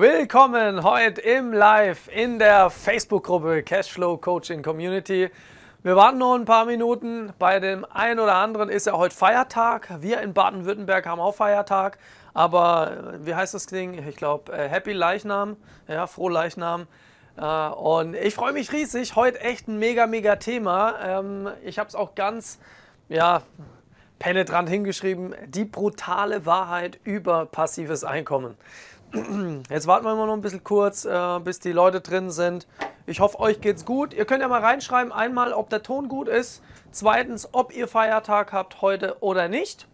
Willkommen heute im Live in der Facebook-Gruppe Cashflow Coaching Community. Wir warten noch ein paar Minuten. Bei dem einen oder anderen ist ja heute Feiertag. Wir in Baden-Württemberg haben auch Feiertag. Aber äh, wie heißt das Ding? Ich glaube, äh, Happy Leichnam. Ja, froh Leichnam. Äh, und ich freue mich riesig. Heute echt ein mega, mega Thema. Ähm, ich habe es auch ganz, ja, penetrant hingeschrieben. Die brutale Wahrheit über passives Einkommen. Jetzt warten wir mal noch ein bisschen kurz, äh, bis die Leute drin sind. Ich hoffe, euch geht's gut. Ihr könnt ja mal reinschreiben, einmal, ob der Ton gut ist, zweitens, ob ihr Feiertag habt heute oder nicht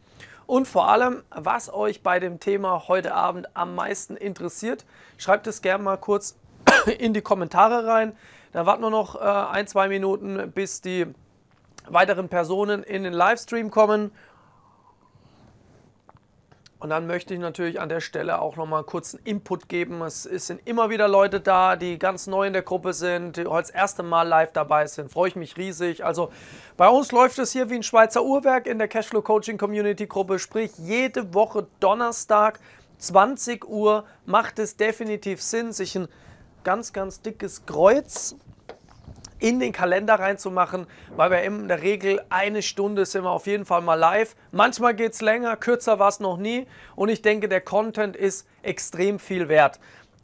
und vor allem, was euch bei dem Thema heute Abend am meisten interessiert. Schreibt es gerne mal kurz in die Kommentare rein. Dann warten wir noch äh, ein, zwei Minuten, bis die weiteren Personen in den Livestream kommen. Und dann möchte ich natürlich an der Stelle auch nochmal einen kurzen Input geben. Es sind immer wieder Leute da, die ganz neu in der Gruppe sind, die heute das erste Mal live dabei sind. Freue ich mich riesig. Also bei uns läuft es hier wie ein Schweizer Uhrwerk in der Cashflow Coaching Community Gruppe. Sprich, jede Woche Donnerstag, 20 Uhr, macht es definitiv Sinn, sich ein ganz, ganz dickes Kreuz in den Kalender reinzumachen, weil wir in der Regel eine Stunde sind wir auf jeden Fall mal live. Manchmal geht es länger, kürzer war es noch nie und ich denke, der Content ist extrem viel wert.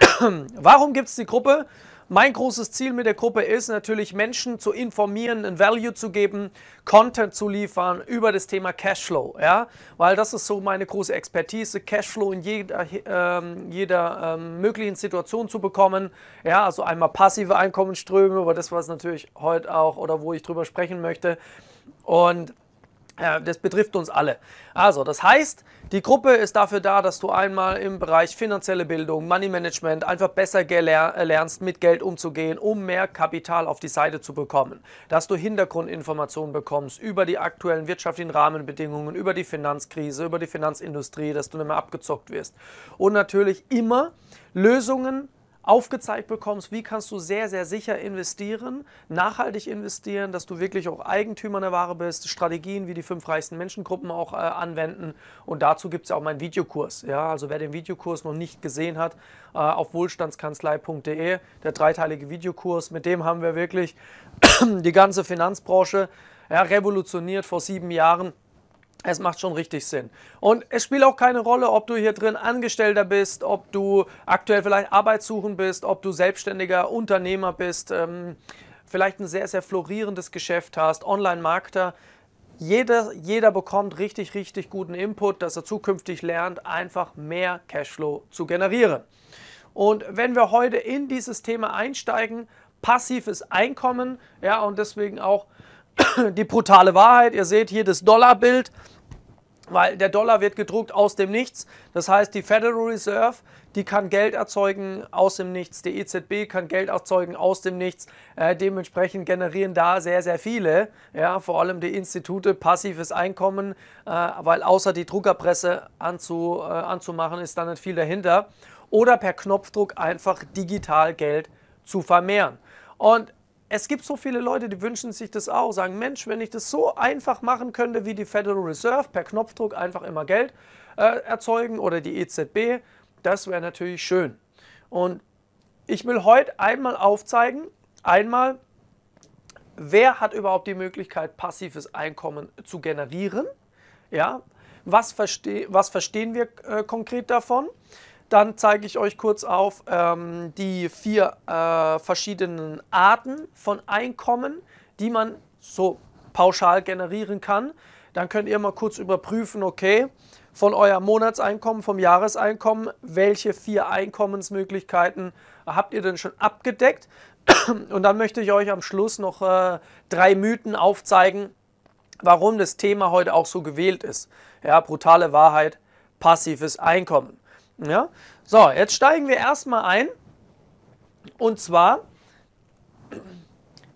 Warum gibt es die Gruppe? Mein großes Ziel mit der Gruppe ist natürlich, Menschen zu informieren, einen Value zu geben, Content zu liefern über das Thema Cashflow, ja, weil das ist so meine große Expertise, Cashflow in jeder, ähm, jeder ähm, möglichen Situation zu bekommen, ja, also einmal passive Einkommensströme, aber das was natürlich heute auch oder wo ich drüber sprechen möchte und das betrifft uns alle. Also, das heißt, die Gruppe ist dafür da, dass du einmal im Bereich finanzielle Bildung, Money Management einfach besser äh, lernst, mit Geld umzugehen, um mehr Kapital auf die Seite zu bekommen. Dass du Hintergrundinformationen bekommst über die aktuellen wirtschaftlichen Rahmenbedingungen, über die Finanzkrise, über die Finanzindustrie, dass du nicht mehr abgezockt wirst. Und natürlich immer Lösungen aufgezeigt bekommst, wie kannst du sehr, sehr sicher investieren, nachhaltig investieren, dass du wirklich auch Eigentümer der Ware bist, Strategien wie die fünf reichsten Menschengruppen auch äh, anwenden. Und dazu gibt es ja auch meinen Videokurs. Ja? Also wer den Videokurs noch nicht gesehen hat, äh, auf wohlstandskanzlei.de, der dreiteilige Videokurs, mit dem haben wir wirklich die ganze Finanzbranche ja, revolutioniert vor sieben Jahren es macht schon richtig Sinn. Und es spielt auch keine Rolle, ob du hier drin Angestellter bist, ob du aktuell vielleicht arbeitssuchend bist, ob du selbstständiger Unternehmer bist, ähm, vielleicht ein sehr, sehr florierendes Geschäft hast, Online-Marketer. Jeder, jeder bekommt richtig, richtig guten Input, dass er zukünftig lernt, einfach mehr Cashflow zu generieren. Und wenn wir heute in dieses Thema einsteigen, passives Einkommen, ja, und deswegen auch die brutale Wahrheit, ihr seht hier das Dollarbild, weil der Dollar wird gedruckt aus dem Nichts. Das heißt, die Federal Reserve, die kann Geld erzeugen aus dem Nichts, die EZB kann Geld erzeugen aus dem Nichts. Äh, dementsprechend generieren da sehr, sehr viele, ja, vor allem die Institute, passives Einkommen, äh, weil außer die Druckerpresse anzu, äh, anzumachen ist da nicht viel dahinter. Oder per Knopfdruck einfach digital Geld zu vermehren. Und es gibt so viele Leute, die wünschen sich das auch, sagen, Mensch, wenn ich das so einfach machen könnte wie die Federal Reserve, per Knopfdruck einfach immer Geld äh, erzeugen oder die EZB, das wäre natürlich schön. Und ich will heute einmal aufzeigen, einmal, wer hat überhaupt die Möglichkeit, passives Einkommen zu generieren? Ja, was, verste was verstehen wir äh, konkret davon? Dann zeige ich euch kurz auf ähm, die vier äh, verschiedenen Arten von Einkommen, die man so pauschal generieren kann. Dann könnt ihr mal kurz überprüfen, okay, von eurem Monatseinkommen, vom Jahreseinkommen, welche vier Einkommensmöglichkeiten habt ihr denn schon abgedeckt? Und dann möchte ich euch am Schluss noch äh, drei Mythen aufzeigen, warum das Thema heute auch so gewählt ist. Ja, brutale Wahrheit, passives Einkommen. Ja? So, jetzt steigen wir erstmal ein und zwar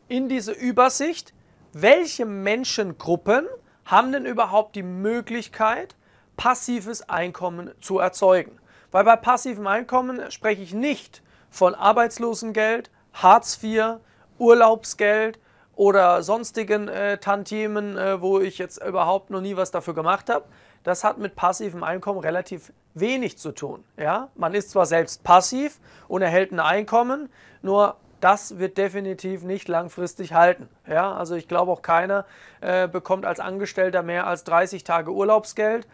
in diese Übersicht, welche Menschengruppen haben denn überhaupt die Möglichkeit, passives Einkommen zu erzeugen. Weil bei passivem Einkommen spreche ich nicht von Arbeitslosengeld, Hartz IV, Urlaubsgeld oder sonstigen äh, Tantiemen, äh, wo ich jetzt überhaupt noch nie was dafür gemacht habe, das hat mit passivem Einkommen relativ wenig zu tun. Ja? Man ist zwar selbst passiv und erhält ein Einkommen, nur das wird definitiv nicht langfristig halten. Ja? Also ich glaube auch keiner äh, bekommt als Angestellter mehr als 30 Tage Urlaubsgeld,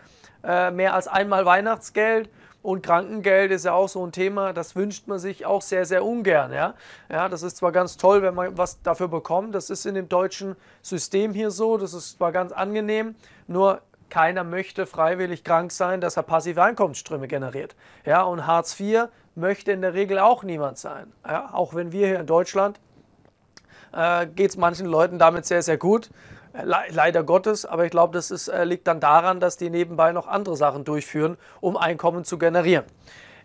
äh, mehr als einmal Weihnachtsgeld und Krankengeld ist ja auch so ein Thema, das wünscht man sich auch sehr, sehr ungern. Ja? Ja, das ist zwar ganz toll, wenn man was dafür bekommt, das ist in dem deutschen System hier so, das ist zwar ganz angenehm, nur keiner möchte freiwillig krank sein, dass er passive Einkommensströme generiert. Ja, und Hartz IV möchte in der Regel auch niemand sein. Ja, auch wenn wir hier in Deutschland äh, geht es manchen Leuten damit sehr, sehr gut. Äh, Le leider Gottes, aber ich glaube, das ist, äh, liegt dann daran, dass die nebenbei noch andere Sachen durchführen, um Einkommen zu generieren.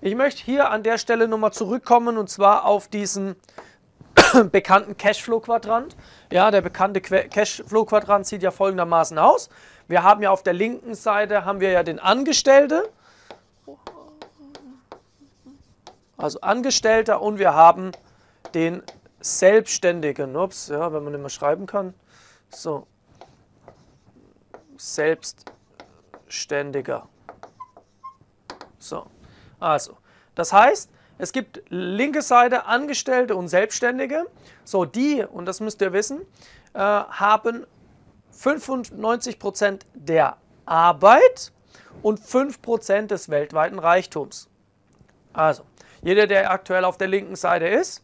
Ich möchte hier an der Stelle nochmal zurückkommen und zwar auf diesen bekannten Cashflow-Quadrant. Ja, der bekannte Cashflow-Quadrant sieht ja folgendermaßen aus. Wir haben ja auf der linken Seite haben wir ja den Angestellte, also Angestellter und wir haben den Selbstständigen. Ups, ja, wenn man nicht mehr schreiben kann. So. Selbstständiger. So. Also, das heißt, es gibt linke Seite Angestellte und Selbstständige. So, die, und das müsst ihr wissen, äh, haben 95 der Arbeit und 5 des weltweiten Reichtums. Also, jeder, der aktuell auf der linken Seite ist,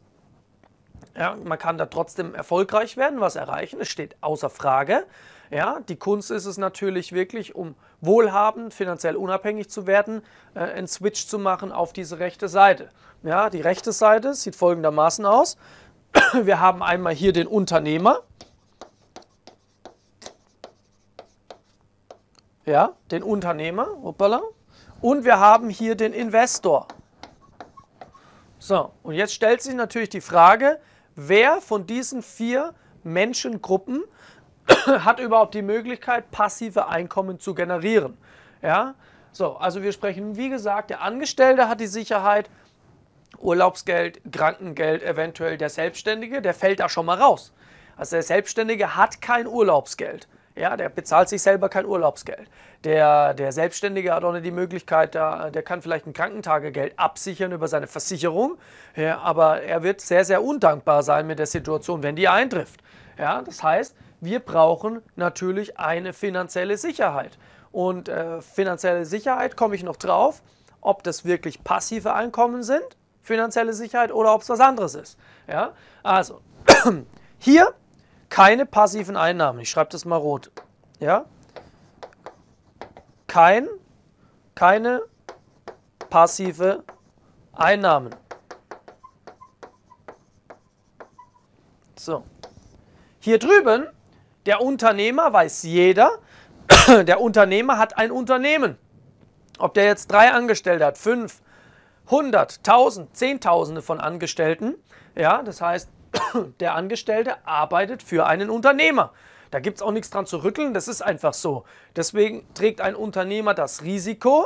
ja, man kann da trotzdem erfolgreich werden, was erreichen, es steht außer Frage. Ja, die Kunst ist es natürlich wirklich, um wohlhabend, finanziell unabhängig zu werden, äh, einen Switch zu machen auf diese rechte Seite. Ja, die rechte Seite sieht folgendermaßen aus. Wir haben einmal hier den Unternehmer, ja, den Unternehmer, hoppala, und wir haben hier den Investor. So, und jetzt stellt sich natürlich die Frage, wer von diesen vier Menschengruppen hat überhaupt die Möglichkeit, passive Einkommen zu generieren? Ja, so, also wir sprechen, wie gesagt, der Angestellte hat die Sicherheit, Urlaubsgeld, Krankengeld, eventuell der Selbstständige, der fällt da schon mal raus. Also der Selbstständige hat kein Urlaubsgeld. Ja, der bezahlt sich selber kein Urlaubsgeld. Der, der Selbstständige hat auch nicht die Möglichkeit, der, der kann vielleicht ein Krankentagegeld absichern über seine Versicherung, ja, aber er wird sehr, sehr undankbar sein mit der Situation, wenn die eintrifft. Ja, das heißt, wir brauchen natürlich eine finanzielle Sicherheit. Und äh, finanzielle Sicherheit komme ich noch drauf, ob das wirklich passive Einkommen sind, finanzielle Sicherheit, oder ob es was anderes ist. Ja, also hier keine passiven Einnahmen. Ich schreibe das mal rot. Ja? Kein, keine passive Einnahmen. So. Hier drüben, der Unternehmer weiß jeder, der Unternehmer hat ein Unternehmen. Ob der jetzt drei Angestellte hat, fünf, hundert, tausend, zehntausende von Angestellten, ja, das heißt, der Angestellte arbeitet für einen Unternehmer. Da gibt es auch nichts dran zu rütteln, das ist einfach so. Deswegen trägt ein Unternehmer das Risiko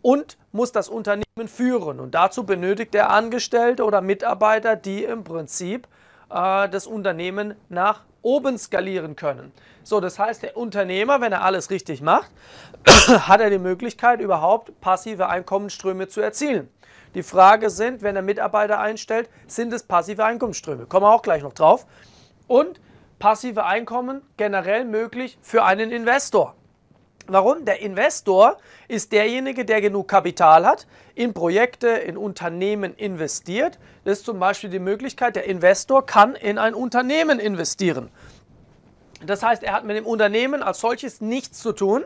und muss das Unternehmen führen. Und dazu benötigt der Angestellte oder Mitarbeiter, die im Prinzip äh, das Unternehmen nach oben skalieren können. So, das heißt, der Unternehmer, wenn er alles richtig macht, hat er die Möglichkeit, überhaupt passive Einkommensströme zu erzielen. Die Frage sind, wenn er Mitarbeiter einstellt, sind es passive Einkommensströme? Kommen wir auch gleich noch drauf. Und passive Einkommen generell möglich für einen Investor. Warum? Der Investor ist derjenige, der genug Kapital hat, in Projekte, in Unternehmen investiert. Das ist zum Beispiel die Möglichkeit, der Investor kann in ein Unternehmen investieren. Das heißt, er hat mit dem Unternehmen als solches nichts zu tun,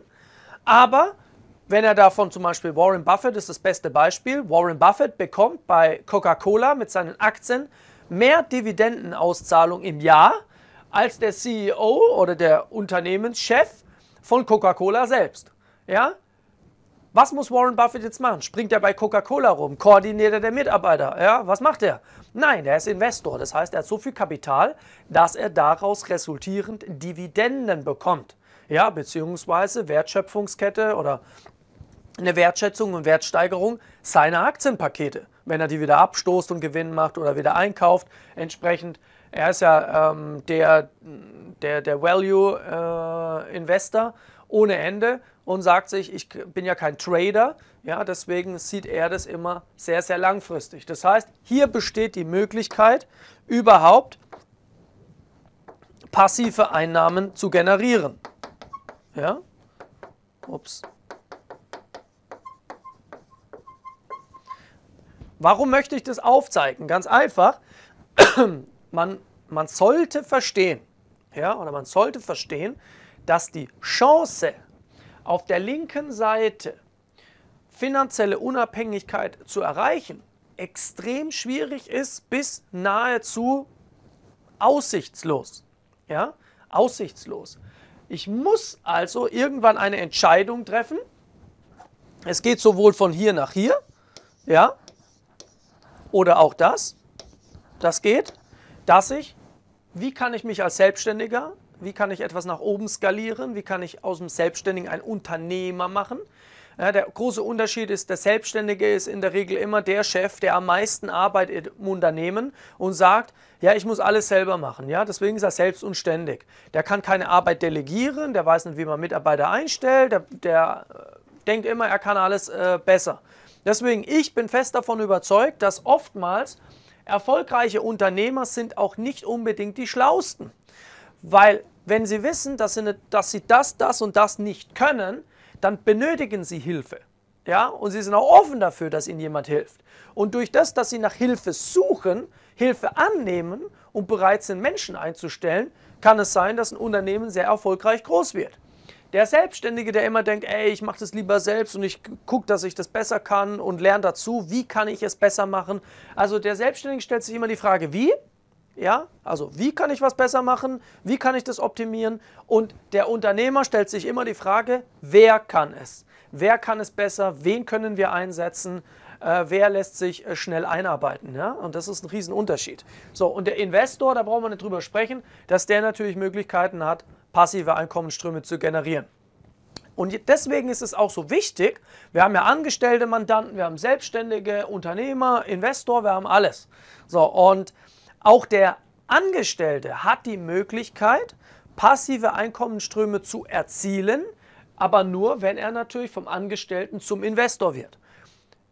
aber wenn er davon zum Beispiel Warren Buffett ist das beste Beispiel. Warren Buffett bekommt bei Coca-Cola mit seinen Aktien mehr Dividendenauszahlung im Jahr als der CEO oder der Unternehmenschef von Coca-Cola selbst. Ja? Was muss Warren Buffett jetzt machen? Springt er bei Coca-Cola rum? Koordiniert er der Mitarbeiter? Ja, was macht er? Nein, er ist Investor. Das heißt, er hat so viel Kapital, dass er daraus resultierend Dividenden bekommt. Ja, beziehungsweise Wertschöpfungskette oder eine Wertschätzung und Wertsteigerung seiner Aktienpakete, wenn er die wieder abstoßt und Gewinn macht oder wieder einkauft. Entsprechend, er ist ja ähm, der, der, der Value-Investor äh, ohne Ende und sagt sich, ich bin ja kein Trader, ja, deswegen sieht er das immer sehr, sehr langfristig. Das heißt, hier besteht die Möglichkeit, überhaupt passive Einnahmen zu generieren. Ja? Ups. Warum möchte ich das aufzeigen? Ganz einfach, man, man sollte verstehen, ja, oder man sollte verstehen, dass die Chance auf der linken Seite finanzielle Unabhängigkeit zu erreichen extrem schwierig ist bis nahezu aussichtslos. Ja, aussichtslos. Ich muss also irgendwann eine Entscheidung treffen. Es geht sowohl von hier nach hier, ja, oder auch das, das geht, dass ich, wie kann ich mich als Selbstständiger, wie kann ich etwas nach oben skalieren, wie kann ich aus dem Selbstständigen ein Unternehmer machen. Ja, der große Unterschied ist, der Selbstständige ist in der Regel immer der Chef, der am meisten arbeitet im Unternehmen und sagt, ja, ich muss alles selber machen. Ja, deswegen ist er selbstunständig. Der kann keine Arbeit delegieren, der weiß nicht, wie man Mitarbeiter einstellt, der, der äh, denkt immer, er kann alles äh, besser. Deswegen, ich bin fest davon überzeugt, dass oftmals erfolgreiche Unternehmer sind auch nicht unbedingt die Schlausten. Weil wenn sie wissen, dass sie, ne, dass sie das, das und das nicht können, dann benötigen sie Hilfe. Ja, und sie sind auch offen dafür, dass ihnen jemand hilft. Und durch das, dass sie nach Hilfe suchen, Hilfe annehmen und bereit sind, Menschen einzustellen, kann es sein, dass ein Unternehmen sehr erfolgreich groß wird. Der Selbstständige, der immer denkt, ey, ich mache das lieber selbst und ich gucke, dass ich das besser kann und lerne dazu, wie kann ich es besser machen. Also der Selbstständige stellt sich immer die Frage, wie? Ja, also wie kann ich was besser machen? Wie kann ich das optimieren? Und der Unternehmer stellt sich immer die Frage, wer kann es? Wer kann es besser? Wen können wir einsetzen? Äh, wer lässt sich äh, schnell einarbeiten? Ja? Und das ist ein Riesenunterschied. So, und der Investor, da brauchen wir nicht drüber sprechen, dass der natürlich Möglichkeiten hat, passive Einkommensströme zu generieren. Und deswegen ist es auch so wichtig, wir haben ja angestellte Mandanten, wir haben Selbstständige, Unternehmer, Investor, wir haben alles. So, und auch der Angestellte hat die Möglichkeit, passive Einkommensströme zu erzielen, aber nur, wenn er natürlich vom Angestellten zum Investor wird.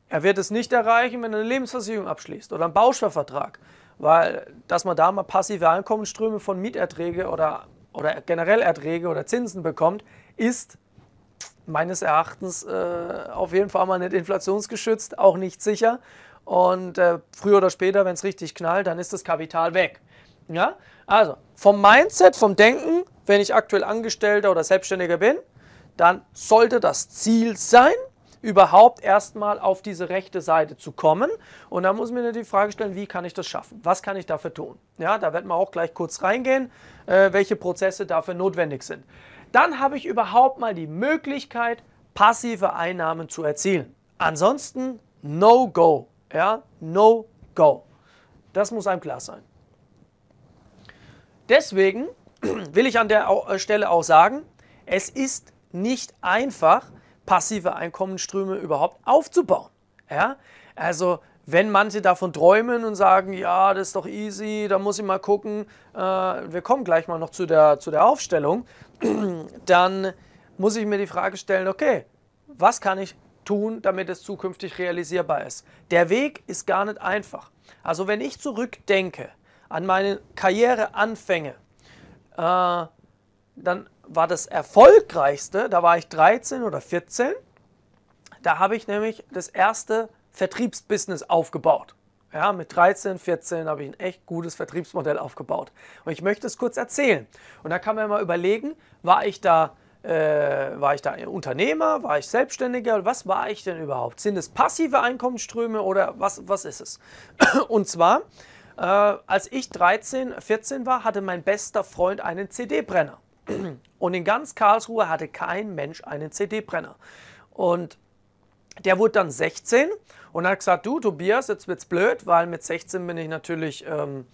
Er wird es nicht erreichen, wenn er eine Lebensversicherung abschließt oder einen Bausparvertrag, weil dass man da mal passive Einkommensströme von Mieterträge oder oder generell Erträge oder Zinsen bekommt, ist meines Erachtens äh, auf jeden Fall mal nicht inflationsgeschützt, auch nicht sicher. Und äh, früher oder später, wenn es richtig knallt, dann ist das Kapital weg. Ja? Also vom Mindset, vom Denken, wenn ich aktuell Angestellter oder Selbstständiger bin, dann sollte das Ziel sein, überhaupt erstmal auf diese rechte Seite zu kommen. Und da muss ich mir die Frage stellen, wie kann ich das schaffen? Was kann ich dafür tun? Ja, da werden wir auch gleich kurz reingehen, äh, welche Prozesse dafür notwendig sind. Dann habe ich überhaupt mal die Möglichkeit, passive Einnahmen zu erzielen. Ansonsten no go. Ja, no go. Das muss einem klar sein. Deswegen will ich an der äh, Stelle auch sagen, es ist nicht einfach, passive Einkommensströme überhaupt aufzubauen. Ja? Also wenn manche davon träumen und sagen, ja, das ist doch easy, da muss ich mal gucken, äh, wir kommen gleich mal noch zu der, zu der Aufstellung, dann muss ich mir die Frage stellen, okay, was kann ich tun, damit es zukünftig realisierbar ist? Der Weg ist gar nicht einfach. Also wenn ich zurückdenke an meine Karriereanfänge, äh, dann war das erfolgreichste, da war ich 13 oder 14, da habe ich nämlich das erste Vertriebsbusiness aufgebaut. Ja, mit 13, 14 habe ich ein echt gutes Vertriebsmodell aufgebaut. Und ich möchte es kurz erzählen. Und da kann man mal überlegen, war ich da, äh, war ich da Unternehmer, war ich Selbstständiger, was war ich denn überhaupt? Sind es passive Einkommensströme oder was, was ist es? Und zwar, äh, als ich 13, 14 war, hatte mein bester Freund einen CD-Brenner. Und in ganz Karlsruhe hatte kein Mensch einen CD-Brenner. Und der wurde dann 16 und hat gesagt, du Tobias, jetzt wird's blöd, weil mit 16 bin ich natürlich, ähm,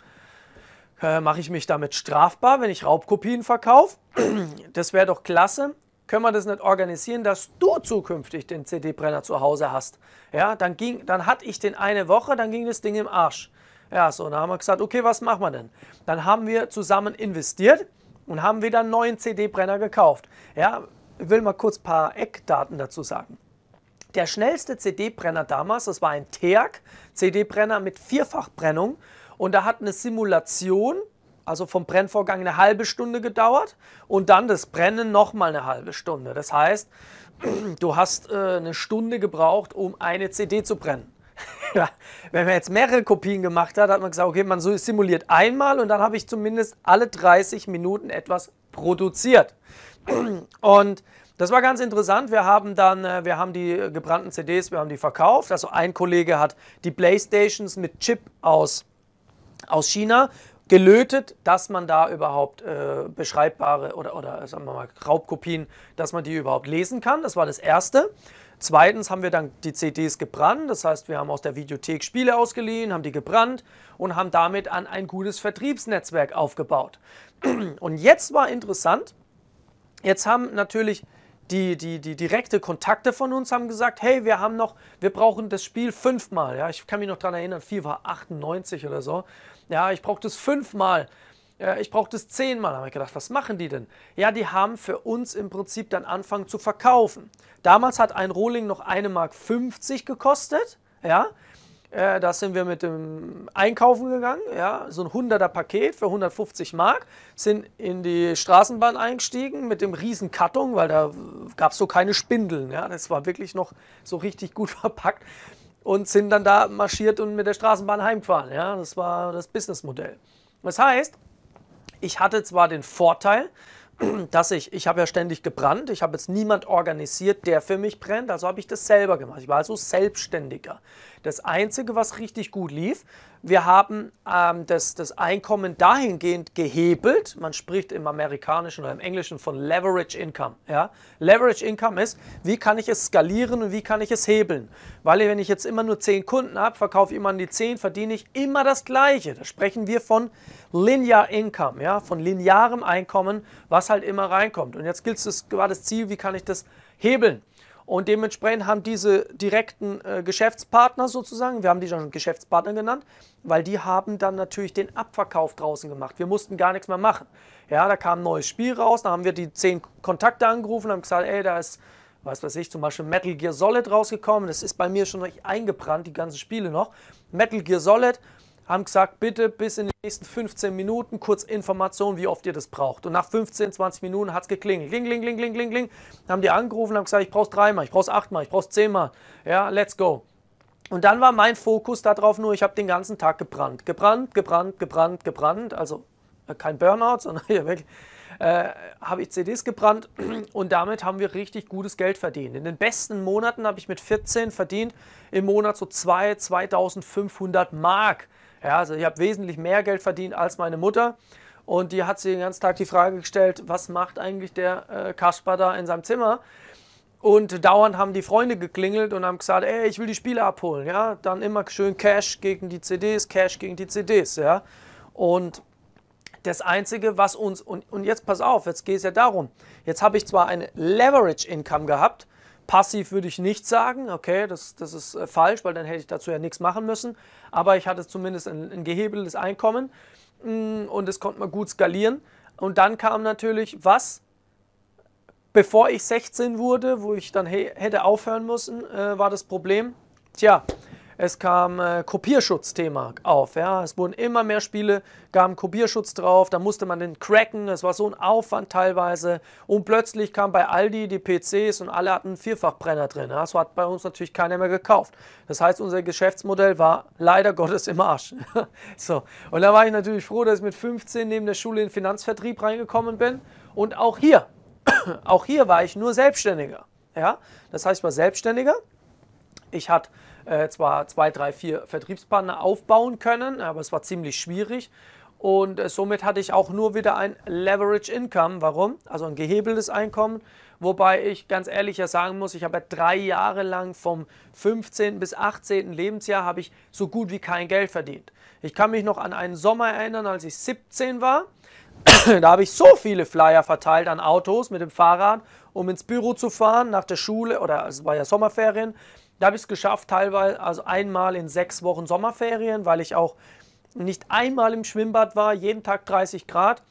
äh, mache ich mich damit strafbar, wenn ich Raubkopien verkaufe. das wäre doch klasse. Können wir das nicht organisieren, dass du zukünftig den CD-Brenner zu Hause hast? Ja, dann ging, dann hatte ich den eine Woche, dann ging das Ding im Arsch. Ja, so, dann haben wir gesagt, okay, was machen wir denn? Dann haben wir zusammen investiert und haben wieder einen neuen CD-Brenner gekauft. Ja, ich will mal kurz ein paar Eckdaten dazu sagen. Der schnellste CD-Brenner damals, das war ein TEAC, CD-Brenner mit Vierfachbrennung und da hat eine Simulation, also vom Brennvorgang eine halbe Stunde gedauert und dann das Brennen noch mal eine halbe Stunde. Das heißt, du hast äh, eine Stunde gebraucht, um eine CD zu brennen. ja, wenn man jetzt mehrere Kopien gemacht hat, hat man gesagt, okay, man simuliert einmal und dann habe ich zumindest alle 30 Minuten etwas produziert. Und das war ganz interessant. Wir haben dann, äh, wir haben die äh, gebrannten CDs, wir haben die verkauft. Also ein Kollege hat die Playstations mit Chip aus, aus China gelötet, dass man da überhaupt äh, beschreibbare oder, oder sagen wir mal Raubkopien, dass man die überhaupt lesen kann. Das war das Erste. Zweitens haben wir dann die CDs gebrannt, das heißt, wir haben aus der Videothek Spiele ausgeliehen, haben die gebrannt und haben damit an ein gutes Vertriebsnetzwerk aufgebaut. Und jetzt war interessant, jetzt haben natürlich die, die, die direkte Kontakte von uns haben gesagt, hey, wir haben noch, wir brauchen das Spiel fünfmal. Ja, ich kann mich noch daran erinnern, 4 war 98 oder so. Ja, ich brauche das fünfmal. Äh, ich brauchte es zehnmal. Da habe ich gedacht, was machen die denn? Ja, die haben für uns im Prinzip dann angefangen zu verkaufen. Damals hat ein Rohling noch 1,50 Mark gekostet. Ja, äh, da sind wir mit dem Einkaufen gegangen, ja, so ein 100er Paket für 150 Mark, sind in die Straßenbahn eingestiegen mit dem riesen Karton, weil da gab es so keine Spindeln, ja, das war wirklich noch so richtig gut verpackt und sind dann da marschiert und mit der Straßenbahn heimgefahren, ja, das war das Businessmodell. Das heißt, ich hatte zwar den Vorteil, dass ich, ich habe ja ständig gebrannt, ich habe jetzt niemand organisiert, der für mich brennt, also habe ich das selber gemacht. Ich war also Selbstständiger. Das Einzige, was richtig gut lief, wir haben ähm, das, das Einkommen dahingehend gehebelt. Man spricht im Amerikanischen oder im Englischen von Leverage Income. Ja? Leverage Income ist, wie kann ich es skalieren und wie kann ich es hebeln? Weil wenn ich jetzt immer nur 10 Kunden habe, verkaufe ich immer an die 10, verdiene ich immer das Gleiche. Da sprechen wir von Linear Income, ja? von linearem Einkommen, was halt immer reinkommt. Und jetzt gilt es, war das Ziel, wie kann ich das hebeln? Und dementsprechend haben diese direkten äh, Geschäftspartner sozusagen, wir haben die schon Geschäftspartner genannt, weil die haben dann natürlich den Abverkauf draußen gemacht. Wir mussten gar nichts mehr machen. Ja, da kam ein neues Spiel raus, da haben wir die zehn Kontakte angerufen, haben gesagt, ey, da ist, was weiß ich, zum Beispiel Metal Gear Solid rausgekommen. Das ist bei mir schon eingebrannt, die ganzen Spiele noch. Metal Gear Solid, haben gesagt, bitte bis in den nächsten 15 Minuten kurz Informationen, wie oft ihr das braucht. Und nach 15, 20 Minuten hat es geklingelt. Kling, kling, kling, kling, kling, kling. haben die angerufen und haben gesagt, ich brauche es dreimal, ich brauche es achtmal, ich brauche es zehnmal. Ja, let's go. Und dann war mein Fokus darauf nur, ich habe den ganzen Tag gebrannt. Gebrannt, gebrannt, gebrannt, gebrannt. Also äh, kein Burnout, sondern hier weg. Äh, habe ich CDs gebrannt und damit haben wir richtig gutes Geld verdient. In den besten Monaten habe ich mit 14 verdient, im Monat so 2, 2500 Mark. Ja, also ich habe wesentlich mehr Geld verdient als meine Mutter. Und die hat sich den ganzen Tag die Frage gestellt, was macht eigentlich der äh, Kaspar da in seinem Zimmer? Und dauernd haben die Freunde geklingelt und haben gesagt, ey, ich will die Spiele abholen. Ja, dann immer schön Cash gegen die CDs, Cash gegen die CDs. Ja, und das Einzige, was uns, und, und jetzt pass auf, jetzt geht es ja darum, jetzt habe ich zwar ein Leverage Income gehabt, Passiv würde ich nicht sagen, okay, das, das ist äh, falsch, weil dann hätte ich dazu ja nichts machen müssen. Aber ich hatte zumindest ein, ein gehebeltes Einkommen mm, und das konnte man gut skalieren. Und dann kam natürlich, was? Bevor ich 16 wurde, wo ich dann hätte aufhören müssen, äh, war das Problem, tja, es kam äh, Kopierschutzthema auf. Ja? Es wurden immer mehr Spiele, gaben Kopierschutz drauf, da musste man den cracken, es war so ein Aufwand teilweise. Und plötzlich kam bei Aldi die PCs und alle hatten einen Vierfachbrenner drin. Das hat bei uns natürlich keiner mehr gekauft. Das heißt, unser Geschäftsmodell war leider Gottes im Arsch. so. Und da war ich natürlich froh, dass ich mit 15 neben der Schule in den Finanzvertrieb reingekommen bin. Und auch hier, auch hier war ich nur Selbstständiger. Ja? Das heißt, ich war Selbstständiger ich hatte äh, zwar zwei, drei, vier Vertriebspartner aufbauen können, aber es war ziemlich schwierig. Und äh, somit hatte ich auch nur wieder ein Leverage Income. Warum? Also ein gehebeltes Einkommen. Wobei ich ganz ehrlich ja sagen muss, ich habe ja drei Jahre lang vom 15. bis 18. Lebensjahr habe ich so gut wie kein Geld verdient. Ich kann mich noch an einen Sommer erinnern, als ich 17 war. da habe ich so viele Flyer verteilt an Autos mit dem Fahrrad, um ins Büro zu fahren nach der Schule oder es war ja Sommerferien. Da habe ich es geschafft, teilweise, also einmal in sechs Wochen Sommerferien, weil ich auch nicht einmal im Schwimmbad war, jeden Tag 30 Grad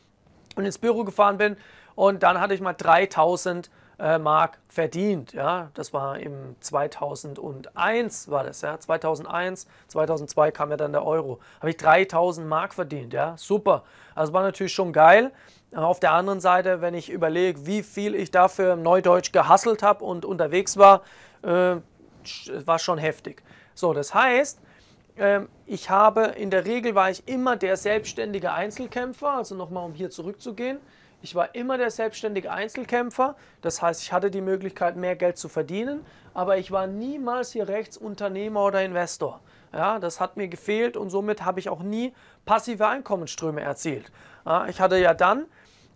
und ins Büro gefahren bin. Und dann hatte ich mal 3000 äh, Mark verdient. Ja, das war im 2001 war das, ja, 2001, 2002 kam ja dann der Euro. Habe ich 3000 Mark verdient, ja, super. Also war natürlich schon geil. Auf der anderen Seite, wenn ich überlege, wie viel ich dafür im Neudeutsch gehasselt habe und unterwegs war, äh, war schon heftig. So, das heißt, ähm, ich habe in der Regel war ich immer der selbstständige Einzelkämpfer, also nochmal um hier zurückzugehen. Ich war immer der selbstständige Einzelkämpfer, das heißt, ich hatte die Möglichkeit, mehr Geld zu verdienen, aber ich war niemals hier rechts Unternehmer oder Investor. Ja, das hat mir gefehlt und somit habe ich auch nie passive Einkommensströme erzielt. Ja, ich hatte ja dann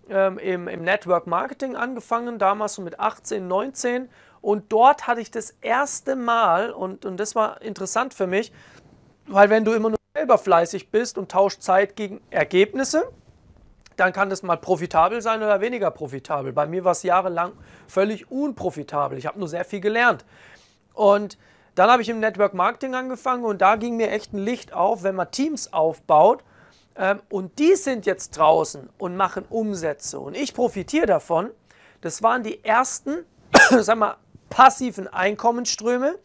ähm, im, im Network Marketing angefangen, damals so mit 18, 19 und dort hatte ich das erste Mal, und, und das war interessant für mich, weil wenn du immer nur selber fleißig bist und tauscht Zeit gegen Ergebnisse, dann kann das mal profitabel sein oder weniger profitabel. Bei mir war es jahrelang völlig unprofitabel. Ich habe nur sehr viel gelernt. Und dann habe ich im Network Marketing angefangen und da ging mir echt ein Licht auf, wenn man Teams aufbaut. Ähm, und die sind jetzt draußen und machen Umsätze und ich profitiere davon. Das waren die ersten, sag mal, passiven Einkommensströme,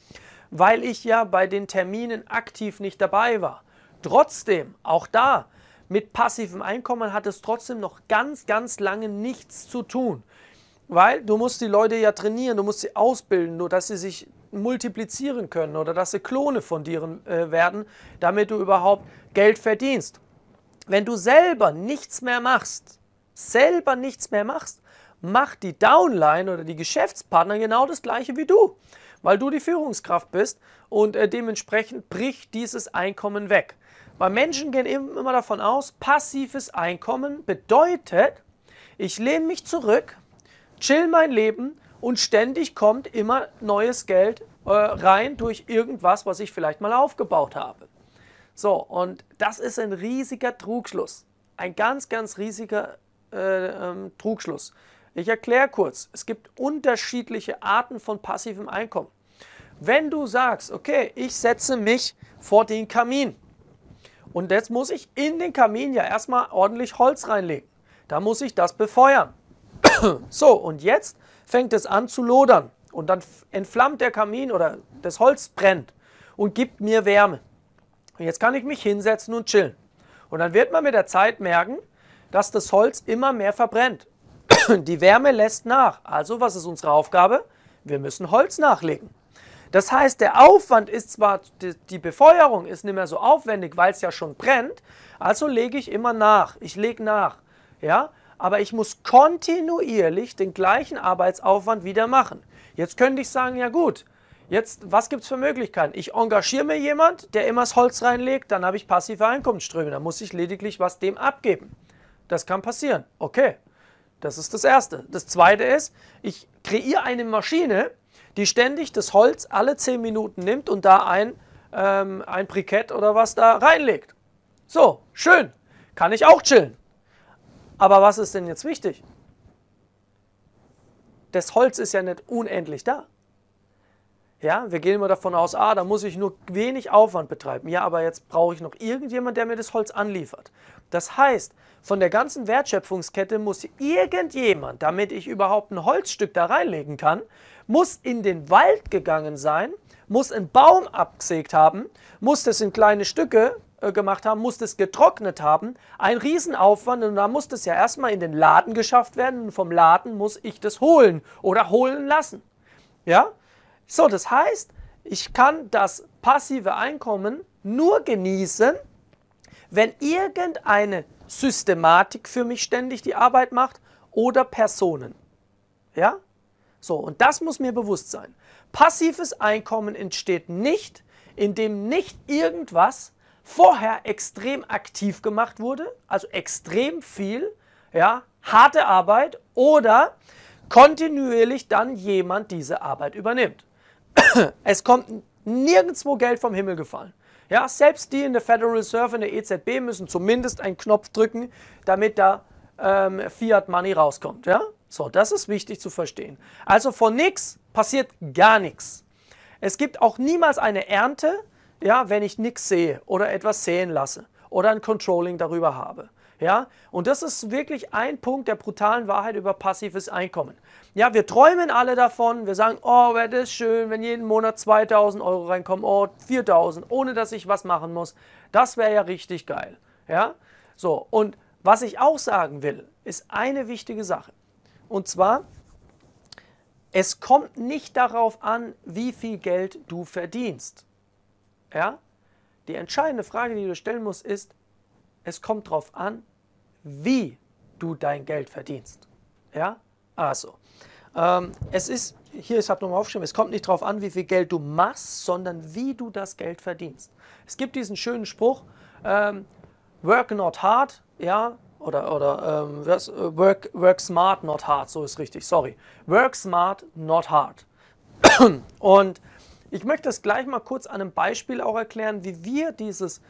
weil ich ja bei den Terminen aktiv nicht dabei war. Trotzdem, auch da, mit passivem Einkommen hat es trotzdem noch ganz, ganz lange nichts zu tun. Weil du musst die Leute ja trainieren, du musst sie ausbilden, nur dass sie sich multiplizieren können oder dass sie Klone von dir äh, werden, damit du überhaupt Geld verdienst. Wenn du selber nichts mehr machst, selber nichts mehr machst, macht die Downline oder die Geschäftspartner genau das gleiche wie du, weil du die Führungskraft bist und äh, dementsprechend bricht dieses Einkommen weg. Weil Menschen gehen immer davon aus, passives Einkommen bedeutet, ich lehne mich zurück, chill mein Leben und ständig kommt immer neues Geld äh, rein durch irgendwas, was ich vielleicht mal aufgebaut habe. So, und das ist ein riesiger Trugschluss. Ein ganz, ganz riesiger äh, ähm, Trugschluss. Ich erkläre kurz, es gibt unterschiedliche Arten von passivem Einkommen. Wenn du sagst, okay, ich setze mich vor den Kamin und jetzt muss ich in den Kamin ja erstmal ordentlich Holz reinlegen, da muss ich das befeuern. So, und jetzt fängt es an zu lodern und dann entflammt der Kamin oder das Holz brennt und gibt mir Wärme. Und jetzt kann ich mich hinsetzen und chillen. Und dann wird man mit der Zeit merken, dass das Holz immer mehr verbrennt. Die Wärme lässt nach. Also was ist unsere Aufgabe? Wir müssen Holz nachlegen. Das heißt, der Aufwand ist zwar, die Befeuerung ist nicht mehr so aufwendig, weil es ja schon brennt, also lege ich immer nach. Ich lege nach. Ja? Aber ich muss kontinuierlich den gleichen Arbeitsaufwand wieder machen. Jetzt könnte ich sagen, ja gut, Jetzt, was gibt es für Möglichkeiten? Ich engagiere mir jemand, der immer das Holz reinlegt, dann habe ich passive Einkommensströme, dann muss ich lediglich was dem abgeben. Das kann passieren. Okay, das ist das Erste. Das Zweite ist, ich kreiere eine Maschine, die ständig das Holz alle 10 Minuten nimmt und da ein, ähm, ein Brikett oder was da reinlegt. So, schön. Kann ich auch chillen. Aber was ist denn jetzt wichtig? Das Holz ist ja nicht unendlich da. Ja, wir gehen immer davon aus, ah, da muss ich nur wenig Aufwand betreiben. Ja, aber jetzt brauche ich noch irgendjemand, der mir das Holz anliefert. Das heißt, von der ganzen Wertschöpfungskette muss irgendjemand, damit ich überhaupt ein Holzstück da reinlegen kann, muss in den Wald gegangen sein, muss einen Baum abgesägt haben, muss das in kleine Stücke äh, gemacht haben, muss das getrocknet haben. Ein Riesenaufwand und da muss das ja erstmal in den Laden geschafft werden und vom Laden muss ich das holen oder holen lassen. Ja? So, das heißt, ich kann das passive Einkommen nur genießen, wenn irgendeine Systematik für mich ständig die Arbeit macht oder Personen. Ja? So, und das muss mir bewusst sein. Passives Einkommen entsteht nicht, indem nicht irgendwas vorher extrem aktiv gemacht wurde, also extrem viel, ja, harte Arbeit oder kontinuierlich dann jemand diese Arbeit übernimmt. es kommt nirgendwo Geld vom Himmel gefallen. Ja, selbst die in der Federal Reserve, in der EZB müssen zumindest einen Knopf drücken, damit da ähm, Fiat Money rauskommt. Ja? So, das ist wichtig zu verstehen. Also von nichts passiert gar nichts. Es gibt auch niemals eine Ernte, ja, wenn ich nichts sehe oder etwas sehen lasse oder ein Controlling darüber habe. Ja? Und das ist wirklich ein Punkt der brutalen Wahrheit über passives Einkommen. Ja, wir träumen alle davon, wir sagen, oh, wäre das schön, wenn jeden Monat 2000 Euro reinkommen, oh, 4000, ohne dass ich was machen muss. Das wäre ja richtig geil. Ja? So, und was ich auch sagen will, ist eine wichtige Sache. Und zwar, es kommt nicht darauf an, wie viel Geld du verdienst. Ja? Die entscheidende Frage, die du stellen musst, ist, es kommt darauf an, wie du dein Geld verdienst. Ja, also, ähm, es ist, hier, ich habe nochmal aufgeschrieben, es kommt nicht darauf an, wie viel Geld du machst, sondern wie du das Geld verdienst. Es gibt diesen schönen Spruch, ähm, work not hard, ja, oder, oder ähm, äh, work, work smart, not hard, so ist richtig, sorry. Work smart, not hard. Und ich möchte das gleich mal kurz an einem Beispiel auch erklären, wie wir dieses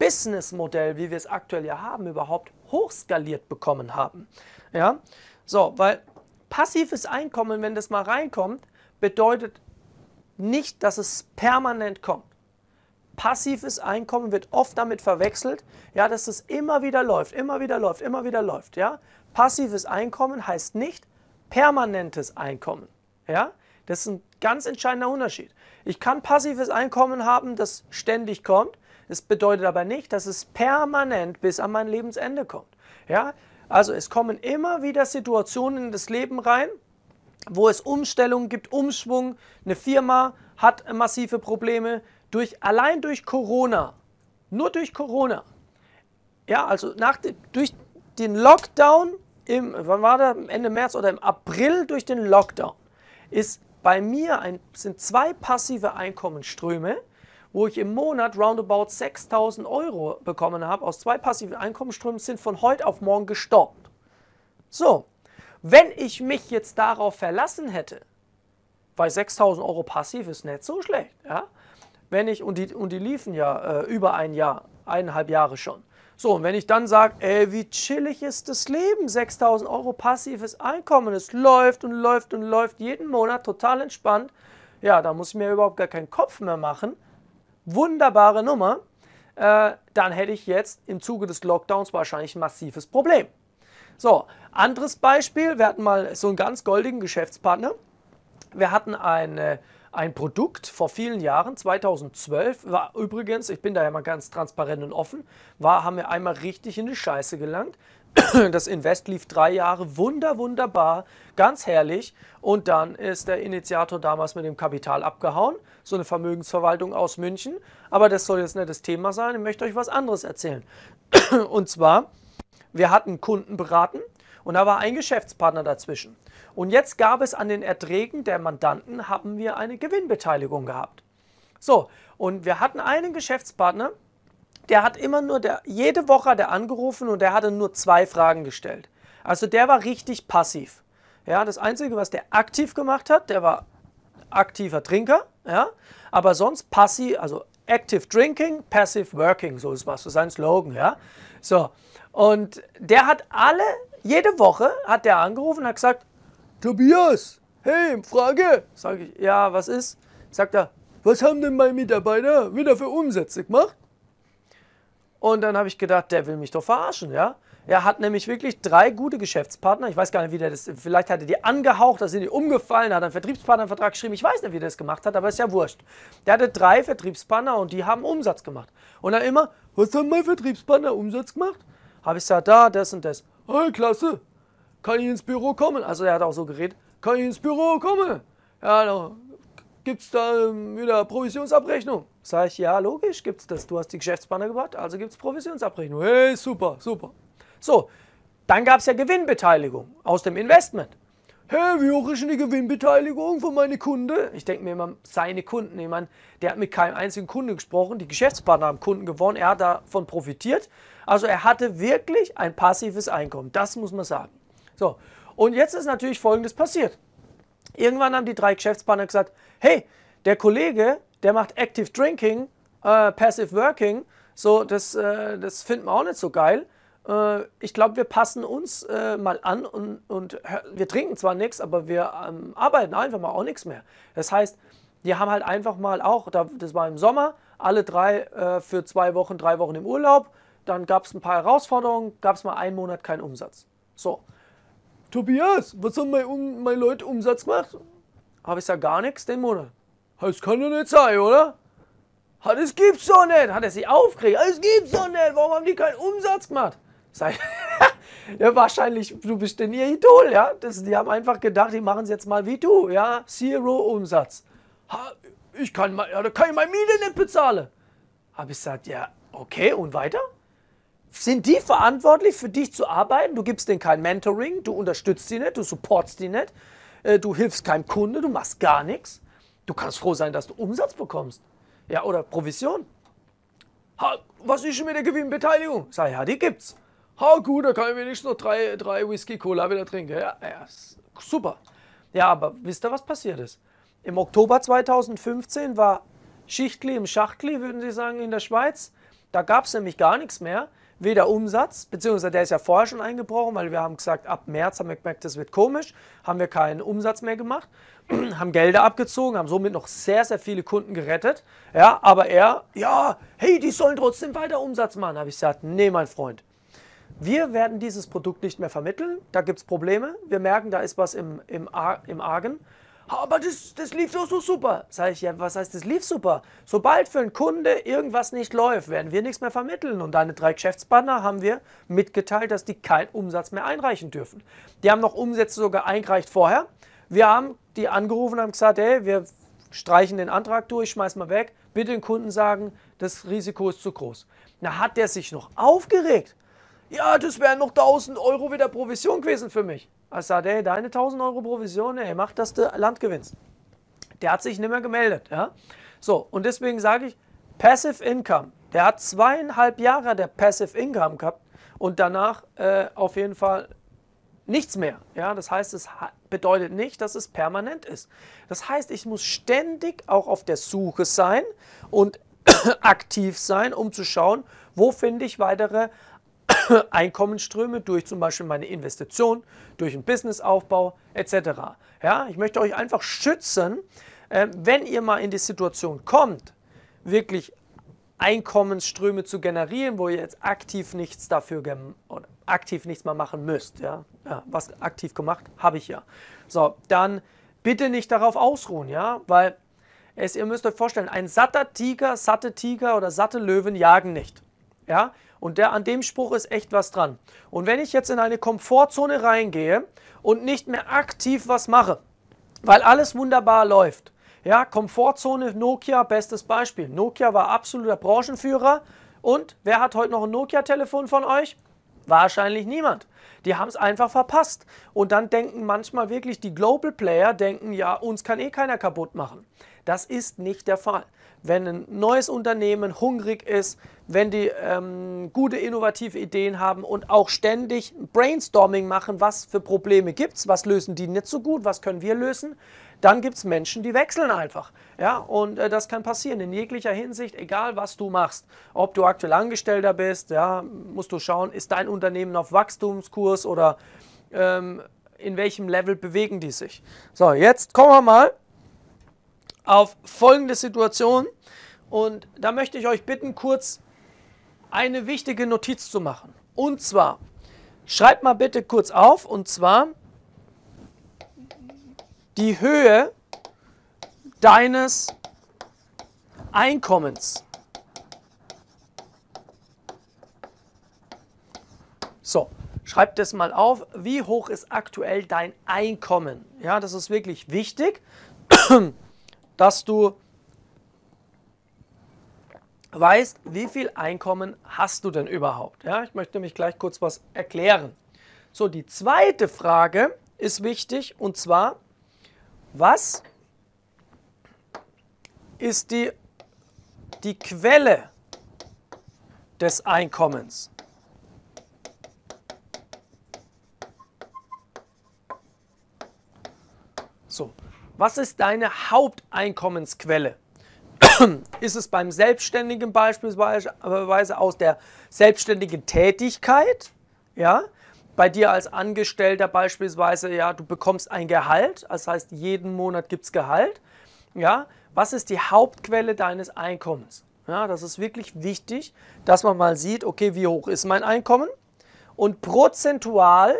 Businessmodell, wie wir es aktuell ja haben, überhaupt hochskaliert bekommen haben. Ja, so, weil passives Einkommen, wenn das mal reinkommt, bedeutet nicht, dass es permanent kommt. Passives Einkommen wird oft damit verwechselt, ja, dass es immer wieder läuft, immer wieder läuft, immer wieder läuft. Ja? Passives Einkommen heißt nicht permanentes Einkommen. Ja? Das ist ein ganz entscheidender Unterschied. Ich kann passives Einkommen haben, das ständig kommt, das bedeutet aber nicht, dass es permanent bis an mein Lebensende kommt. Ja? Also es kommen immer wieder Situationen in das Leben rein, wo es Umstellungen gibt, Umschwung. Eine Firma hat massive Probleme durch allein durch Corona. Nur durch Corona. Ja, also nach, durch den Lockdown im, wann war das? Ende März oder im April durch den Lockdown ist bei mir ein, sind zwei passive Einkommensströme wo ich im Monat roundabout 6000 Euro bekommen habe aus zwei passiven Einkommensströmen, sind von heute auf morgen gestoppt. So, wenn ich mich jetzt darauf verlassen hätte, weil 6000 Euro passiv ist nicht so schlecht, ja, wenn ich, und die, und die liefen ja äh, über ein Jahr, eineinhalb Jahre schon. So, und wenn ich dann sage, ey, wie chillig ist das Leben, 6000 Euro passives Einkommen, es läuft und läuft und läuft jeden Monat total entspannt, ja, da muss ich mir überhaupt gar keinen Kopf mehr machen, wunderbare Nummer, äh, dann hätte ich jetzt im Zuge des Lockdowns wahrscheinlich ein massives Problem. So, anderes Beispiel, wir hatten mal so einen ganz goldigen Geschäftspartner. Wir hatten eine äh, ein Produkt vor vielen Jahren, 2012, war übrigens, ich bin da ja mal ganz transparent und offen, war, haben wir einmal richtig in die Scheiße gelangt. Das Invest lief drei Jahre wunder, wunderbar, ganz herrlich. Und dann ist der Initiator damals mit dem Kapital abgehauen. So eine Vermögensverwaltung aus München. Aber das soll jetzt nicht das Thema sein. Ich möchte euch was anderes erzählen. Und zwar, wir hatten Kunden beraten und da war ein Geschäftspartner dazwischen. Und jetzt gab es an den Erträgen der Mandanten, haben wir eine Gewinnbeteiligung gehabt. So, und wir hatten einen Geschäftspartner, der hat immer nur, der, jede Woche hat er angerufen und der hatte nur zwei Fragen gestellt. Also der war richtig passiv. Ja, das Einzige, was der aktiv gemacht hat, der war aktiver Trinker, ja, aber sonst passiv, also Active Drinking, Passive Working, so ist was, so sein Slogan, ja. So, und der hat alle, jede Woche hat der angerufen und hat gesagt, Tobias, hey, Frage. Sag ich, ja, was ist? Sagt er, was haben denn meine Mitarbeiter wieder für Umsätze gemacht? Und dann habe ich gedacht, der will mich doch verarschen, ja? Er hat nämlich wirklich drei gute Geschäftspartner. Ich weiß gar nicht, wie der das. Vielleicht hat er die angehaucht, da sind die umgefallen, hat einen Vertriebspartnervertrag geschrieben. Ich weiß nicht, wie der das gemacht hat, aber ist ja wurscht. Der hatte drei Vertriebspartner und die haben Umsatz gemacht. Und dann immer, was hat mein Vertriebspartner Umsatz gemacht? Habe ich gesagt, da, das und das. Hey, klasse, kann ich ins Büro kommen? Also er hat auch so geredet, kann ich ins Büro kommen? Ja, gibt es da ähm, wieder Provisionsabrechnung? Sag ich, ja, logisch gibt's das. Du hast die Geschäftsbanner gebracht, also gibt es Provisionsabrechnung. Hey, super, super. So, dann gab es ja Gewinnbeteiligung aus dem Investment. Hey, wie hoch ist denn die Gewinnbeteiligung von meinen Kunden? Ich denke mir immer, seine Kunden. Ich meine, der hat mit keinem einzigen Kunden gesprochen. Die Geschäftspartner haben Kunden gewonnen. Er hat davon profitiert. Also er hatte wirklich ein passives Einkommen. Das muss man sagen. So, und jetzt ist natürlich Folgendes passiert. Irgendwann haben die drei Geschäftspartner gesagt, hey, der Kollege, der macht Active Drinking, äh, Passive Working, so, das, äh, das finden wir auch nicht so geil. Äh, ich glaube, wir passen uns äh, mal an und, und wir trinken zwar nichts, aber wir ähm, arbeiten einfach mal auch nichts mehr. Das heißt, die haben halt einfach mal auch, das war im Sommer, alle drei äh, für zwei Wochen, drei Wochen im Urlaub. Dann gab es ein paar Herausforderungen, gab es mal einen Monat keinen Umsatz. So. Tobias, was haben meine, um, meine Leute Umsatz gemacht? Habe ich ja gar nichts den Monat. Das kann doch nicht sein, oder? Das gibt's doch nicht. Hat er sich aufgeregt. Das gibt's doch nicht. Warum haben die keinen Umsatz gemacht? Sei ja, wahrscheinlich, du bist denn ihr Idol, ja? Das, die haben einfach gedacht, die machen es jetzt mal wie du, ja? Zero Umsatz. Ha, ich kann, mal, ja, da kann ich meine Miete nicht bezahlen. Habe ich gesagt, ja, okay, und weiter? Sind die verantwortlich für dich zu arbeiten? Du gibst denen kein Mentoring, du unterstützt sie nicht, du supportst die nicht. Äh, du hilfst keinem Kunde, du machst gar nichts. Du kannst froh sein, dass du Umsatz bekommst. Ja, oder Provision. Ha, was ist mit der Gewinnbeteiligung? Sag ja, die gibt's. Ha, gut, da kann ich wenigstens noch drei, drei Whisky Cola wieder trinken. Ja, ja, super. Ja, aber wisst ihr, was passiert ist? Im Oktober 2015 war Schichtli im Schachtli, würden Sie sagen, in der Schweiz. Da gab es nämlich gar nichts mehr weder Umsatz, beziehungsweise der ist ja vorher schon eingebrochen, weil wir haben gesagt, ab März haben wir gemerkt, das wird komisch, haben wir keinen Umsatz mehr gemacht, haben Gelder abgezogen, haben somit noch sehr, sehr viele Kunden gerettet. Ja, aber er, ja, hey, die sollen trotzdem weiter Umsatz machen, habe ich gesagt, nee, mein Freund. Wir werden dieses Produkt nicht mehr vermitteln, da gibt es Probleme, wir merken, da ist was im, im, Ar im Argen aber das, das lief doch so super. Sag ich, ja, was heißt, das lief super? Sobald für einen Kunde irgendwas nicht läuft, werden wir nichts mehr vermitteln. Und deine drei Geschäftspartner haben wir mitgeteilt, dass die keinen Umsatz mehr einreichen dürfen. Die haben noch Umsätze sogar eingereicht vorher. Wir haben die angerufen und haben gesagt, hey, wir streichen den Antrag durch, schmeiß mal weg. Bitte den Kunden sagen, das Risiko ist zu groß. Na, hat der sich noch aufgeregt? Ja, das wären noch 1000 Euro wieder Provision gewesen für mich. Er sagt, ey, deine 1000 Euro Provision, ey, mach, dass du Land gewinnst. Der hat sich nicht mehr gemeldet. Ja? So, und deswegen sage ich, Passive Income. Der hat zweieinhalb Jahre der Passive Income gehabt und danach äh, auf jeden Fall nichts mehr. Ja, das heißt, es bedeutet nicht, dass es permanent ist. Das heißt, ich muss ständig auch auf der Suche sein und aktiv sein, um zu schauen, wo finde ich weitere Einkommensströme durch zum Beispiel meine Investition, durch einen Businessaufbau etc. Ja, ich möchte euch einfach schützen, äh, wenn ihr mal in die Situation kommt, wirklich Einkommensströme zu generieren, wo ihr jetzt aktiv nichts dafür oder aktiv nichts mal machen müsst. Ja? ja was aktiv gemacht habe ich ja. So, dann bitte nicht darauf ausruhen, ja, weil es, ihr müsst euch vorstellen, ein satter Tiger, satte Tiger oder satte Löwen jagen nicht. Ja, und der, an dem Spruch ist echt was dran. Und wenn ich jetzt in eine Komfortzone reingehe und nicht mehr aktiv was mache, weil alles wunderbar läuft, ja, Komfortzone, Nokia, bestes Beispiel. Nokia war absoluter Branchenführer. Und wer hat heute noch ein Nokia-Telefon von euch? Wahrscheinlich niemand. Die haben es einfach verpasst. Und dann denken manchmal wirklich die Global Player, denken, ja, uns kann eh keiner kaputt machen. Das ist nicht der Fall wenn ein neues Unternehmen hungrig ist, wenn die ähm, gute innovative Ideen haben und auch ständig Brainstorming machen, was für Probleme gibt es, was lösen die nicht so gut, was können wir lösen, dann gibt es Menschen, die wechseln einfach. Ja, und äh, das kann passieren in jeglicher Hinsicht, egal was du machst. Ob du aktuell Angestellter bist, ja, musst du schauen, ist dein Unternehmen auf Wachstumskurs oder ähm, in welchem Level bewegen die sich. So, jetzt kommen wir mal auf folgende Situation und da möchte ich euch bitten, kurz eine wichtige Notiz zu machen. Und zwar, schreibt mal bitte kurz auf, und zwar die Höhe deines Einkommens. So, schreibt das mal auf. Wie hoch ist aktuell dein Einkommen? Ja, das ist wirklich wichtig. dass du weißt, wie viel Einkommen hast du denn überhaupt? Ja, ich möchte mich gleich kurz was erklären. So, die zweite Frage ist wichtig und zwar, was ist die, die Quelle des Einkommens? So, was ist deine Haupteinkommensquelle? ist es beim Selbstständigen beispielsweise aus der selbstständigen Tätigkeit? Ja, bei dir als Angestellter beispielsweise, ja, du bekommst ein Gehalt, das heißt, jeden Monat gibt es Gehalt. Ja, was ist die Hauptquelle deines Einkommens? Ja, das ist wirklich wichtig, dass man mal sieht, okay, wie hoch ist mein Einkommen? Und prozentual,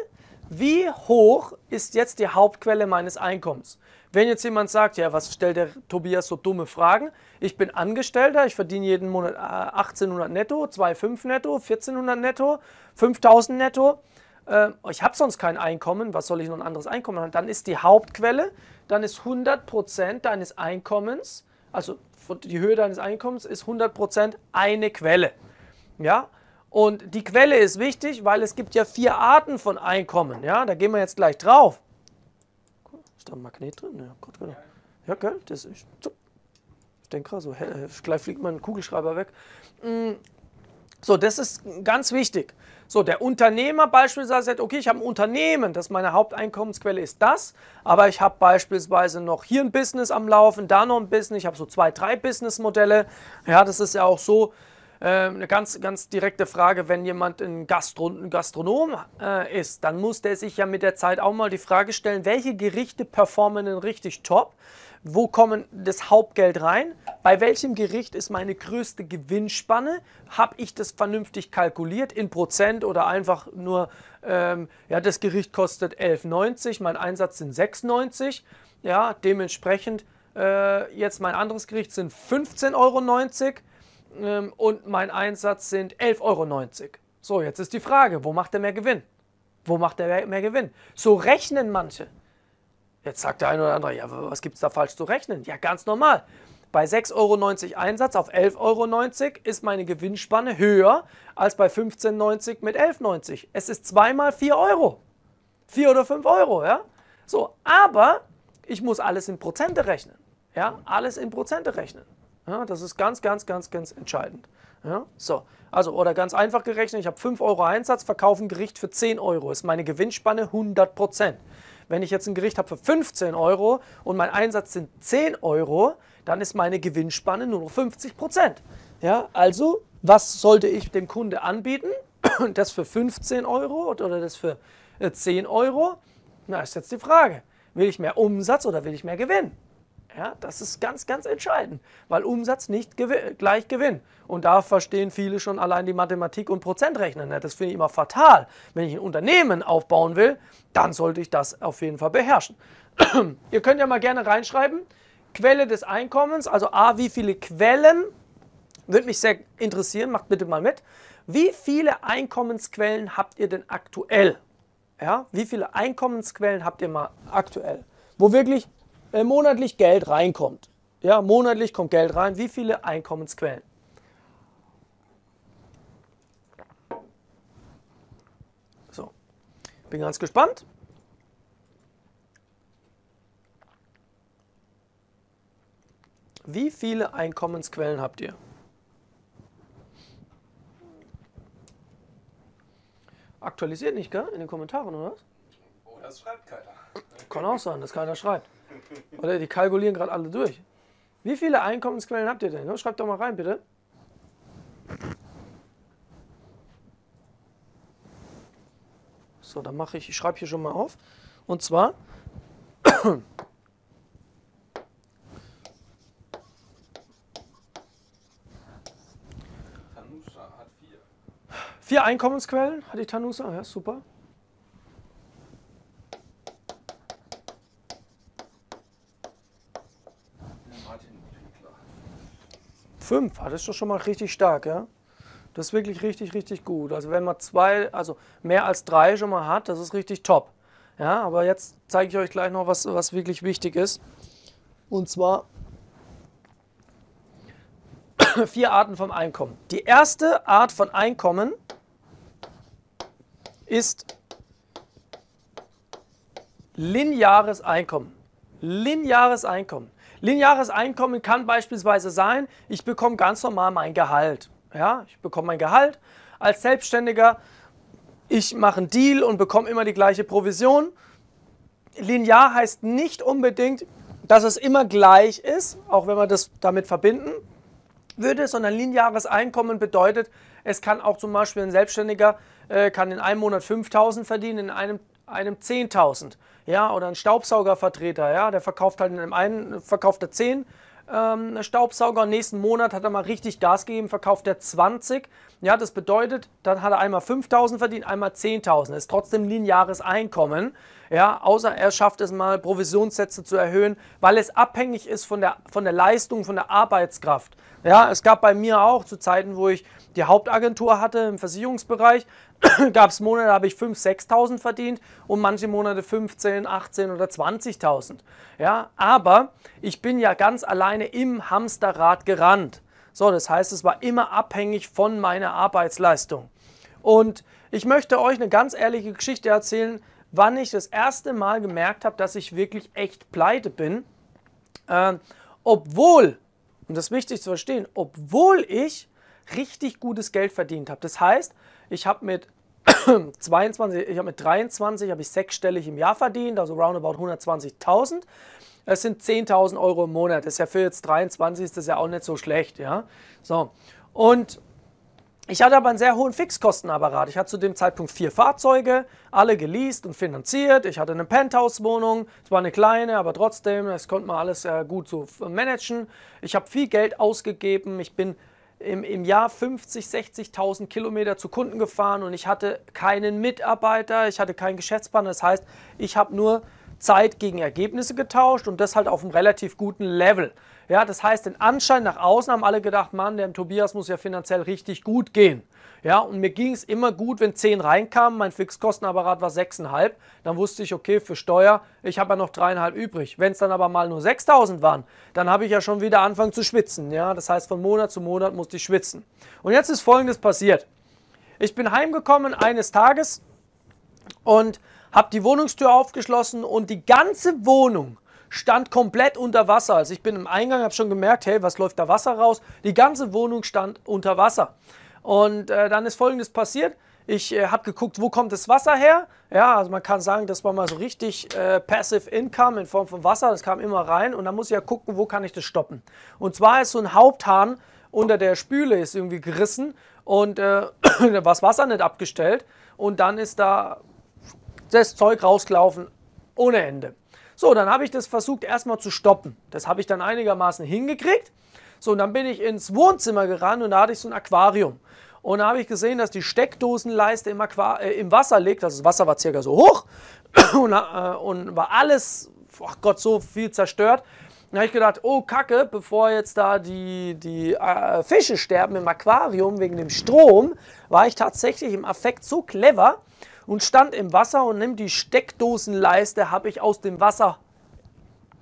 wie hoch ist jetzt die Hauptquelle meines Einkommens? Wenn jetzt jemand sagt, ja, was stellt der Tobias so dumme Fragen? Ich bin Angestellter, ich verdiene jeden Monat 1800 äh, netto, 2,5 netto, 1400 netto, 5000 netto. Äh, ich habe sonst kein Einkommen, was soll ich noch ein anderes Einkommen haben? Dann ist die Hauptquelle, dann ist 100% deines Einkommens, also die Höhe deines Einkommens ist 100% eine Quelle. Ja, und die Quelle ist wichtig, weil es gibt ja vier Arten von Einkommen. Ja, da gehen wir jetzt gleich drauf. Ist da ein Magnet drin? Ja, Gott, genau. Ja, gell, das ist. Zup. Ich denke gerade so, hä, äh, gleich fliegt mein Kugelschreiber weg. Mm. So, das ist ganz wichtig. So, der Unternehmer beispielsweise sagt, okay, ich habe ein Unternehmen, das meine Haupteinkommensquelle ist das, aber ich habe beispielsweise noch hier ein Business am Laufen, da noch ein Business, ich habe so zwei, drei Businessmodelle. Ja, das ist ja auch so, ähm, eine ganz, ganz direkte Frage, wenn jemand ein, Gastro Gastronom äh, ist, dann muss der sich ja mit der Zeit auch mal die Frage stellen, welche Gerichte performen denn richtig top? Wo kommen das Hauptgeld rein? Bei welchem Gericht ist meine größte Gewinnspanne? Habe ich das vernünftig kalkuliert in Prozent oder einfach nur, ähm, ja, das Gericht kostet 11,90, mein Einsatz sind 6,90. Ja, dementsprechend äh, jetzt mein anderes Gericht sind 15,90 Euro ähm, und mein Einsatz sind 11,90 Euro. So, jetzt ist die Frage, wo macht er mehr Gewinn? Wo macht er mehr Gewinn? So rechnen manche. Jetzt sagt der eine oder andere, ja, was gibt es da falsch zu rechnen? Ja, ganz normal. Bei 6,90 Euro Einsatz auf 11,90 Euro ist meine Gewinnspanne höher als bei 15,90 Euro mit 11,90 Euro. Es ist zweimal 4 Euro. 4 oder 5 Euro, ja? So, aber ich muss alles in Prozente rechnen. Ja, alles in Prozente rechnen. Ja, das ist ganz, ganz, ganz, ganz entscheidend. Ja, so, also oder ganz einfach gerechnet, ich habe 5 Euro Einsatz, verkaufe ein Gericht für 10 Euro, ist meine Gewinnspanne 100 Wenn ich jetzt ein Gericht habe für 15 Euro und mein Einsatz sind 10 Euro, dann ist meine Gewinnspanne nur noch 50 Ja, also, was sollte ich dem Kunde anbieten? Das für 15 Euro oder das für 10 äh, Euro? Na, ist jetzt die Frage. Will ich mehr Umsatz oder will ich mehr Gewinn? Ja, das ist ganz, ganz entscheidend, weil Umsatz nicht gew gleich Gewinn. Und da verstehen viele schon allein die Mathematik und Prozentrechnen. Ne? Das finde ich immer fatal. Wenn ich ein Unternehmen aufbauen will, dann sollte ich das auf jeden Fall beherrschen. Ihr könnt ja mal gerne reinschreiben, Quelle des Einkommens, also A, wie viele Quellen, würde mich sehr interessieren, macht bitte mal mit. Wie viele Einkommensquellen habt ihr denn aktuell? Ja, wie viele Einkommensquellen habt ihr mal aktuell? Wo wirklich äh, monatlich Geld reinkommt. Ja, monatlich kommt Geld rein. Wie viele Einkommensquellen? So, bin ganz gespannt. Wie viele Einkommensquellen habt ihr? Aktualisiert nicht, gell? In den Kommentaren, oder was? Oh, das schreibt keiner. Kann auch sein, dass keiner schreibt. Oder die kalkulieren gerade alle durch. Wie viele Einkommensquellen habt ihr denn? Schreibt doch mal rein, bitte. So, dann mache ich, ich schreibe hier schon mal auf. Und zwar Tanusa hat Vier Vier Einkommensquellen hat die Tanusa, ja, super. 5, ah, das ist schon mal richtig stark, ja? Das ist wirklich richtig, richtig gut. Also wenn man zwei, also mehr als drei schon mal hat, das ist richtig top. Ja, aber jetzt zeige ich euch gleich noch, was, was wirklich wichtig ist. Und zwar vier Arten vom Einkommen. Die erste Art von Einkommen ist lineares Einkommen. Lineares Einkommen. Lineares Einkommen kann beispielsweise sein, ich bekomme ganz normal mein Gehalt. Ja, ich bekomme mein Gehalt als Selbstständiger, ich mache einen Deal und bekomme immer die gleiche Provision. Linear heißt nicht unbedingt, dass es immer gleich ist, auch wenn man das damit verbinden würde, sondern lineares Einkommen bedeutet, es kann auch zum Beispiel ein Selbstständiger äh, kann in einem Monat 5.000 verdienen, in einem, einem 10.000 ja, oder ein Staubsaugervertreter, ja, der verkauft halt in einem einen, verkauft er 10 ähm, Staubsauger, nächsten Monat hat er mal richtig Gas gegeben, verkauft er 20, ja, das bedeutet, dann hat er einmal 5.000 verdient, einmal 10.000, ist trotzdem lineares Einkommen, ja, außer er schafft es mal, Provisionssätze zu erhöhen, weil es abhängig ist von der, von der Leistung, von der Arbeitskraft, ja, es gab bei mir auch zu Zeiten, wo ich die Hauptagentur hatte im Versicherungsbereich, gab es Monate, da habe ich 5.000, 6.000 verdient und manche Monate 15, 18 oder 20.000. Ja, aber ich bin ja ganz alleine im Hamsterrad gerannt. So, das heißt, es war immer abhängig von meiner Arbeitsleistung. Und ich möchte euch eine ganz ehrliche Geschichte erzählen, wann ich das erste Mal gemerkt habe, dass ich wirklich echt pleite bin. Äh, obwohl, und das ist wichtig zu verstehen, obwohl ich richtig gutes Geld verdient habe. Das heißt, ich habe mit 22, ich habe mit 23 habe ich sechsstellig im Jahr verdient, also roundabout 120.000. Es sind 10.000 Euro im Monat. Das ist ja für jetzt 23 ist das ja auch nicht so schlecht, ja. So und ich hatte aber einen sehr hohen Fixkostenapparat. Ich hatte zu dem Zeitpunkt vier Fahrzeuge, alle geleast und finanziert. Ich hatte eine Penthouse-Wohnung. zwar eine kleine, aber trotzdem, das konnte man alles äh, gut so managen. Ich habe viel Geld ausgegeben. Ich bin im, im Jahr 50, 60.000 Kilometer zu Kunden gefahren und ich hatte keinen Mitarbeiter, ich hatte keinen Geschäftspartner. Das heißt, ich habe nur Zeit gegen Ergebnisse getauscht und das halt auf einem relativ guten Level. Ja, das heißt, den Anschein nach außen haben alle gedacht, Mann, dem Tobias muss ja finanziell richtig gut gehen. Ja, und mir ging es immer gut, wenn 10 reinkamen, mein Fixkostenapparat war 6,5, dann wusste ich, okay, für Steuer, ich habe ja noch 3,5 übrig. Wenn es dann aber mal nur 6.000 waren, dann habe ich ja schon wieder angefangen zu schwitzen. Ja, das heißt, von Monat zu Monat musste ich schwitzen. Und jetzt ist Folgendes passiert. Ich bin heimgekommen eines Tages und habe die Wohnungstür aufgeschlossen und die ganze Wohnung stand komplett unter Wasser. Also ich bin im Eingang, habe schon gemerkt, hey, was läuft da Wasser raus? Die ganze Wohnung stand unter Wasser. Und äh, dann ist Folgendes passiert. Ich äh, habe geguckt, wo kommt das Wasser her? Ja, also man kann sagen, das war mal so richtig äh, Passive Income in Form von Wasser. Das kam immer rein und dann muss ich ja gucken, wo kann ich das stoppen. Und zwar ist so ein Haupthahn unter der Spüle ist irgendwie gerissen und äh, da war das Wasser nicht abgestellt und dann ist da das Zeug rausgelaufen ohne Ende. So, dann habe ich das versucht erstmal zu stoppen. Das habe ich dann einigermaßen hingekriegt. So, und dann bin ich ins Wohnzimmer gerannt und da hatte ich so ein Aquarium. Und da habe ich gesehen, dass die Steckdosenleiste im, Aquar äh, im Wasser liegt. Also das Wasser war circa so hoch und, äh, und war alles, ach Gott, so viel zerstört. Dann habe ich gedacht, oh Kacke, bevor jetzt da die, die äh, Fische sterben im Aquarium wegen dem Strom, war ich tatsächlich im Affekt so clever und stand im Wasser und nimm die Steckdosenleiste, habe ich aus dem Wasser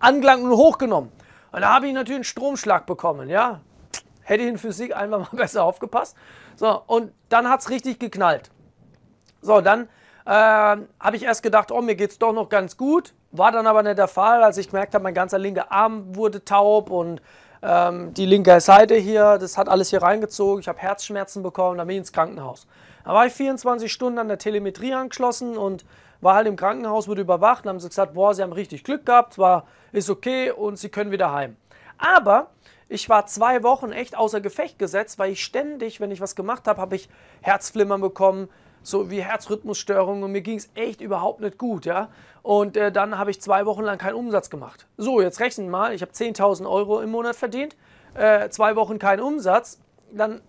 angelangt und hochgenommen. Und da habe ich natürlich einen Stromschlag bekommen, ja. Hätte ich in Physik einfach mal besser aufgepasst. So, und dann hat es richtig geknallt. So, dann äh, habe ich erst gedacht, oh, mir geht es doch noch ganz gut. War dann aber nicht der Fall, als ich gemerkt habe, mein ganzer linker Arm wurde taub und ähm, die linke Seite hier, das hat alles hier reingezogen. Ich habe Herzschmerzen bekommen, dann bin ich ins Krankenhaus. Da war ich 24 Stunden an der Telemetrie angeschlossen und war halt im Krankenhaus, wurde überwacht und haben sie gesagt, boah, sie haben richtig Glück gehabt, war, ist okay und sie können wieder heim. Aber ich war zwei Wochen echt außer Gefecht gesetzt, weil ich ständig, wenn ich was gemacht habe, habe ich Herzflimmern bekommen, so wie Herzrhythmusstörungen und mir ging es echt überhaupt nicht gut, ja. Und äh, dann habe ich zwei Wochen lang keinen Umsatz gemacht. So, jetzt rechnen mal, ich habe 10.000 Euro im Monat verdient, äh, zwei Wochen keinen Umsatz, dann,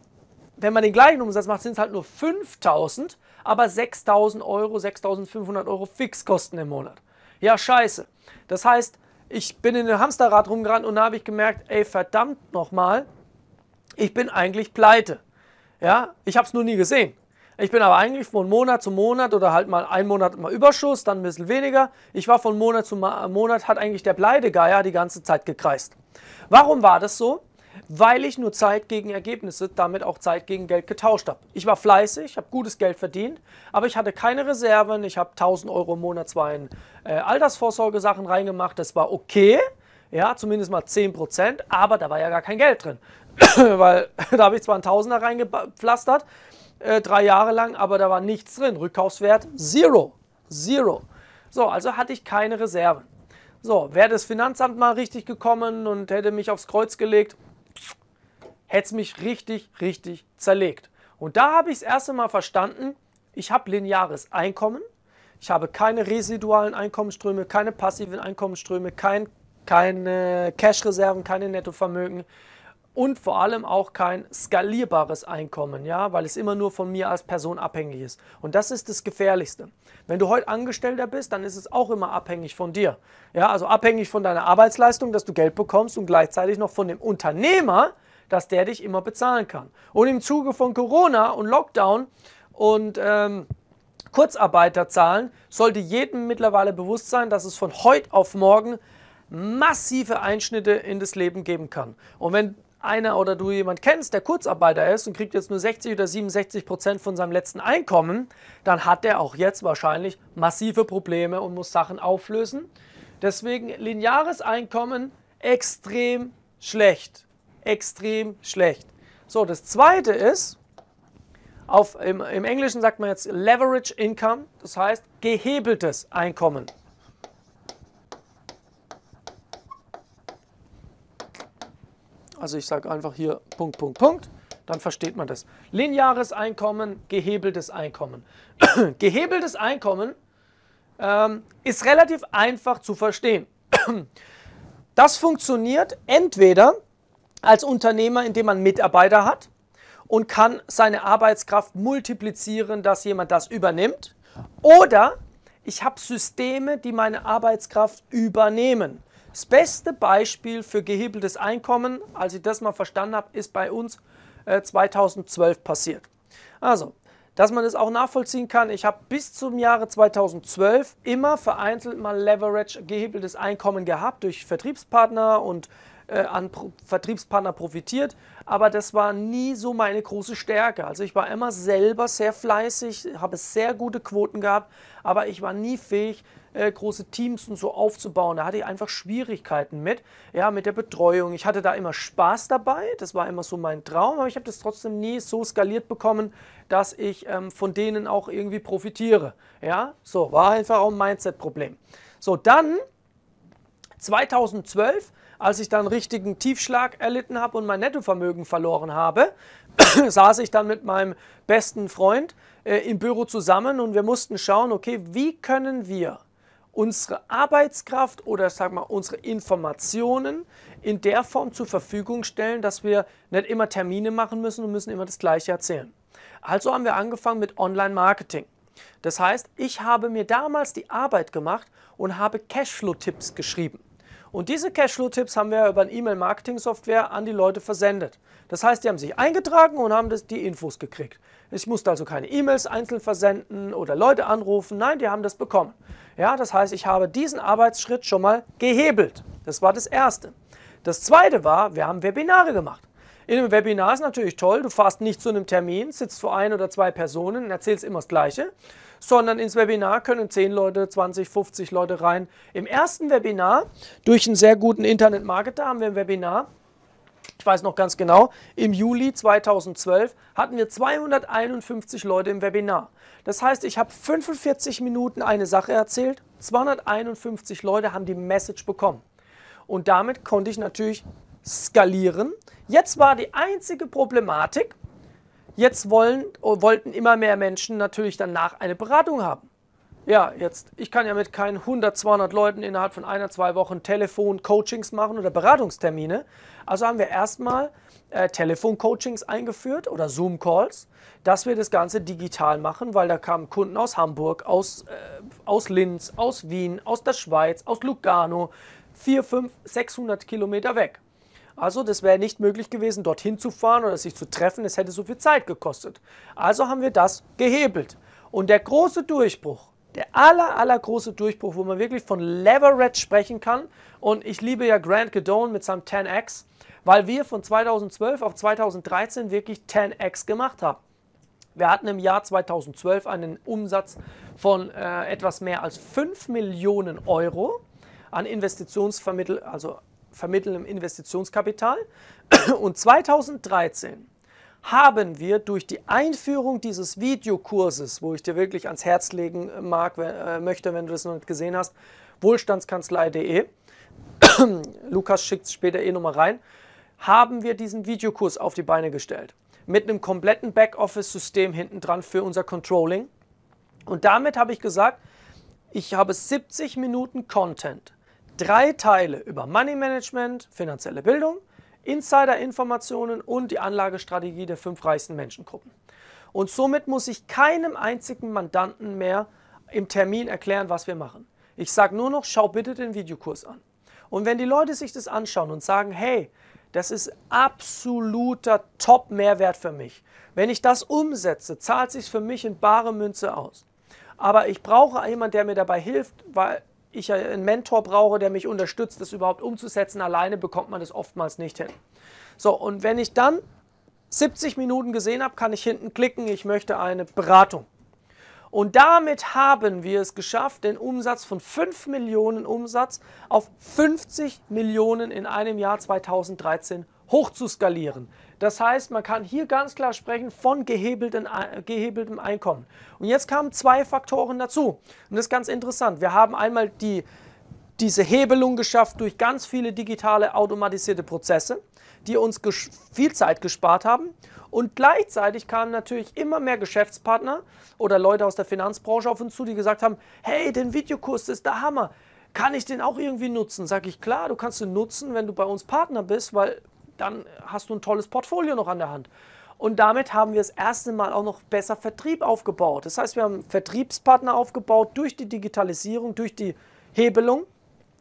wenn man den gleichen Umsatz macht, sind es halt nur 5.000 aber 6.000 Euro, 6.500 Euro Fixkosten im Monat. Ja, scheiße. Das heißt, ich bin in den Hamsterrad rumgerannt und da habe ich gemerkt, ey, verdammt nochmal, ich bin eigentlich pleite. Ja, ich habe es nur nie gesehen. Ich bin aber eigentlich von Monat zu Monat oder halt mal einen Monat mal Überschuss, dann ein bisschen weniger. Ich war von Monat zu Monat, hat eigentlich der Pleitegeier die ganze Zeit gekreist. Warum war das so? weil ich nur Zeit gegen Ergebnisse, damit auch Zeit gegen Geld getauscht habe. Ich war fleißig, habe gutes Geld verdient, aber ich hatte keine Reserven. Ich habe 1000 Euro im Monat zwar in äh, Altersvorsorge-Sachen reingemacht, das war okay, ja, zumindest mal 10%, aber da war ja gar kein Geld drin. weil da habe ich zwar einen Tausender reingepflastert, äh, drei Jahre lang, aber da war nichts drin. Rückkaufswert zero. Zero. So, also hatte ich keine Reserven. So, wäre das Finanzamt mal richtig gekommen und hätte mich aufs Kreuz gelegt, hätte es mich richtig, richtig zerlegt. Und da habe ich das erste Mal verstanden, ich habe lineares Einkommen, ich habe keine residualen Einkommensströme, keine passiven Einkommensströme, kein, keine Cash-Reserven, keine Nettovermögen und vor allem auch kein skalierbares Einkommen, ja, weil es immer nur von mir als Person abhängig ist. Und das ist das Gefährlichste. Wenn du heute Angestellter bist, dann ist es auch immer abhängig von dir. Ja, also abhängig von deiner Arbeitsleistung, dass du Geld bekommst und gleichzeitig noch von dem Unternehmer, dass der dich immer bezahlen kann. Und im Zuge von Corona und Lockdown und ähm, Kurzarbeiterzahlen sollte jedem mittlerweile bewusst sein, dass es von heute auf morgen massive Einschnitte in das Leben geben kann. Und wenn einer oder du jemand kennst, der Kurzarbeiter ist und kriegt jetzt nur 60 oder 67 Prozent von seinem letzten Einkommen, dann hat er auch jetzt wahrscheinlich massive Probleme und muss Sachen auflösen. Deswegen lineares Einkommen extrem schlecht extrem schlecht. So, das zweite ist, auf, im, im Englischen sagt man jetzt Leverage Income, das heißt gehebeltes Einkommen. Also ich sage einfach hier Punkt, Punkt, Punkt, dann versteht man das. Lineares Einkommen, gehebeltes Einkommen. gehebeltes Einkommen ähm, ist relativ einfach zu verstehen. das funktioniert entweder als Unternehmer, indem man Mitarbeiter hat und kann seine Arbeitskraft multiplizieren, dass jemand das übernimmt. Oder ich habe Systeme, die meine Arbeitskraft übernehmen. Das beste Beispiel für gehebeltes Einkommen, als ich das mal verstanden habe, ist bei uns äh, 2012 passiert. Also, dass man es das auch nachvollziehen kann, ich habe bis zum Jahre 2012 immer vereinzelt mal Leverage, gehebeltes Einkommen gehabt durch Vertriebspartner und äh, an Pro Vertriebspartner profitiert, aber das war nie so meine große Stärke. Also ich war immer selber sehr fleißig, habe sehr gute Quoten gehabt, aber ich war nie fähig, äh, große Teams und so aufzubauen. Da hatte ich einfach Schwierigkeiten mit, ja, mit der Betreuung. Ich hatte da immer Spaß dabei, das war immer so mein Traum, aber ich habe das trotzdem nie so skaliert bekommen, dass ich ähm, von denen auch irgendwie profitiere. Ja, so war einfach auch ein Mindset-Problem. So, dann 2012 als ich dann einen richtigen Tiefschlag erlitten habe und mein Nettovermögen verloren habe, saß ich dann mit meinem besten Freund äh, im Büro zusammen und wir mussten schauen, okay, wie können wir unsere Arbeitskraft oder sag mal unsere Informationen in der Form zur Verfügung stellen, dass wir nicht immer Termine machen müssen und müssen immer das gleiche erzählen. Also haben wir angefangen mit Online Marketing. Das heißt, ich habe mir damals die Arbeit gemacht und habe Cashflow Tipps geschrieben. Und diese Cashflow-Tipps haben wir über eine E-Mail-Marketing-Software an die Leute versendet. Das heißt, die haben sich eingetragen und haben das, die Infos gekriegt. Ich musste also keine E-Mails einzeln versenden oder Leute anrufen. Nein, die haben das bekommen. Ja, das heißt, ich habe diesen Arbeitsschritt schon mal gehebelt. Das war das Erste. Das Zweite war, wir haben Webinare gemacht. In einem Webinar ist natürlich toll, du fährst nicht zu einem Termin, sitzt vor ein oder zwei Personen und erzählst immer das Gleiche, sondern ins Webinar können 10 Leute, 20, 50 Leute rein. Im ersten Webinar, durch einen sehr guten Internet-Marketer, haben wir ein Webinar. Ich weiß noch ganz genau, im Juli 2012 hatten wir 251 Leute im Webinar. Das heißt, ich habe 45 Minuten eine Sache erzählt, 251 Leute haben die Message bekommen. Und damit konnte ich natürlich skalieren. Jetzt war die einzige Problematik, Jetzt wollen, wollten immer mehr Menschen natürlich danach eine Beratung haben. Ja, jetzt, ich kann ja mit keinen 100, 200 Leuten innerhalb von einer, zwei Wochen Telefon, Coachings machen oder Beratungstermine. Also haben wir erstmal äh, Telefon-Coachings eingeführt oder Zoom-Calls, dass wir das Ganze digital machen, weil da kamen Kunden aus Hamburg, aus, äh, aus Linz, aus Wien, aus der Schweiz, aus Lugano, 4, 5, 600 Kilometer weg. Also das wäre nicht möglich gewesen, dorthin zu fahren oder sich zu treffen. Es hätte so viel Zeit gekostet. Also haben wir das gehebelt. Und der große Durchbruch, der aller, aller große Durchbruch, wo man wirklich von Leverage sprechen kann. Und ich liebe ja Grant Gedone mit seinem 10x, weil wir von 2012 auf 2013 wirklich 10x gemacht haben. Wir hatten im Jahr 2012 einen Umsatz von äh, etwas mehr als 5 Millionen Euro an Investitionsvermittel, also vermittelndem Investitionskapital. Und 2013 haben wir durch die Einführung dieses Videokurses, wo ich dir wirklich ans Herz legen äh, mag, äh, möchte, wenn du das noch nicht gesehen hast, wohlstandskanzlei.de, Lukas schickt es später eh nochmal rein, haben wir diesen Videokurs auf die Beine gestellt. Mit einem kompletten Backoffice-System hinten dran für unser Controlling. Und damit habe ich gesagt, ich habe 70 Minuten Content drei Teile über Money Management, finanzielle Bildung, Insider-Informationen und die Anlagestrategie der fünf reichsten Menschengruppen. Und somit muss ich keinem einzigen Mandanten mehr im Termin erklären, was wir machen. Ich sage nur noch, schau bitte den Videokurs an. Und wenn die Leute sich das anschauen und sagen, hey, das ist absoluter Top-Mehrwert für mich. Wenn ich das umsetze, zahlt sich für mich in bare Münze aus. Aber ich brauche jemanden, der mir dabei hilft, weil ich einen Mentor brauche, der mich unterstützt, das überhaupt umzusetzen. Alleine bekommt man das oftmals nicht hin. So, und wenn ich dann 70 Minuten gesehen habe, kann ich hinten klicken, ich möchte eine Beratung. Und damit haben wir es geschafft, den Umsatz von 5 Millionen Umsatz auf 50 Millionen in einem Jahr 2013 hochzuskalieren. Das heißt, man kann hier ganz klar sprechen von gehebeltem, gehebeltem Einkommen. Und jetzt kamen zwei Faktoren dazu. Und das ist ganz interessant. Wir haben einmal die, diese Hebelung geschafft durch ganz viele digitale automatisierte Prozesse, die uns viel Zeit gespart haben. Und gleichzeitig kamen natürlich immer mehr Geschäftspartner oder Leute aus der Finanzbranche auf uns zu, die gesagt haben, hey, den Videokurs ist der Hammer kann ich den auch irgendwie nutzen? Sag ich, klar, du kannst ihn nutzen, wenn du bei uns Partner bist, weil dann hast du ein tolles Portfolio noch an der Hand. Und damit haben wir das erste Mal auch noch besser Vertrieb aufgebaut. Das heißt, wir haben Vertriebspartner aufgebaut durch die Digitalisierung, durch die Hebelung.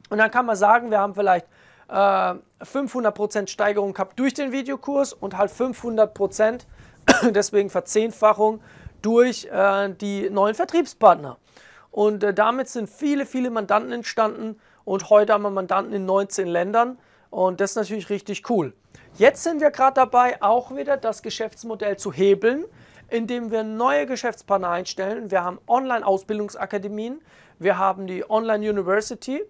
Und dann kann man sagen, wir haben vielleicht äh, 500% Steigerung gehabt durch den Videokurs und halt 500%, deswegen Verzehnfachung, durch äh, die neuen Vertriebspartner. Und äh, damit sind viele, viele Mandanten entstanden. Und heute haben wir Mandanten in 19 Ländern und das ist natürlich richtig cool. Jetzt sind wir gerade dabei, auch wieder das Geschäftsmodell zu hebeln, indem wir neue Geschäftspartner einstellen. Wir haben Online-Ausbildungsakademien, wir haben die Online-University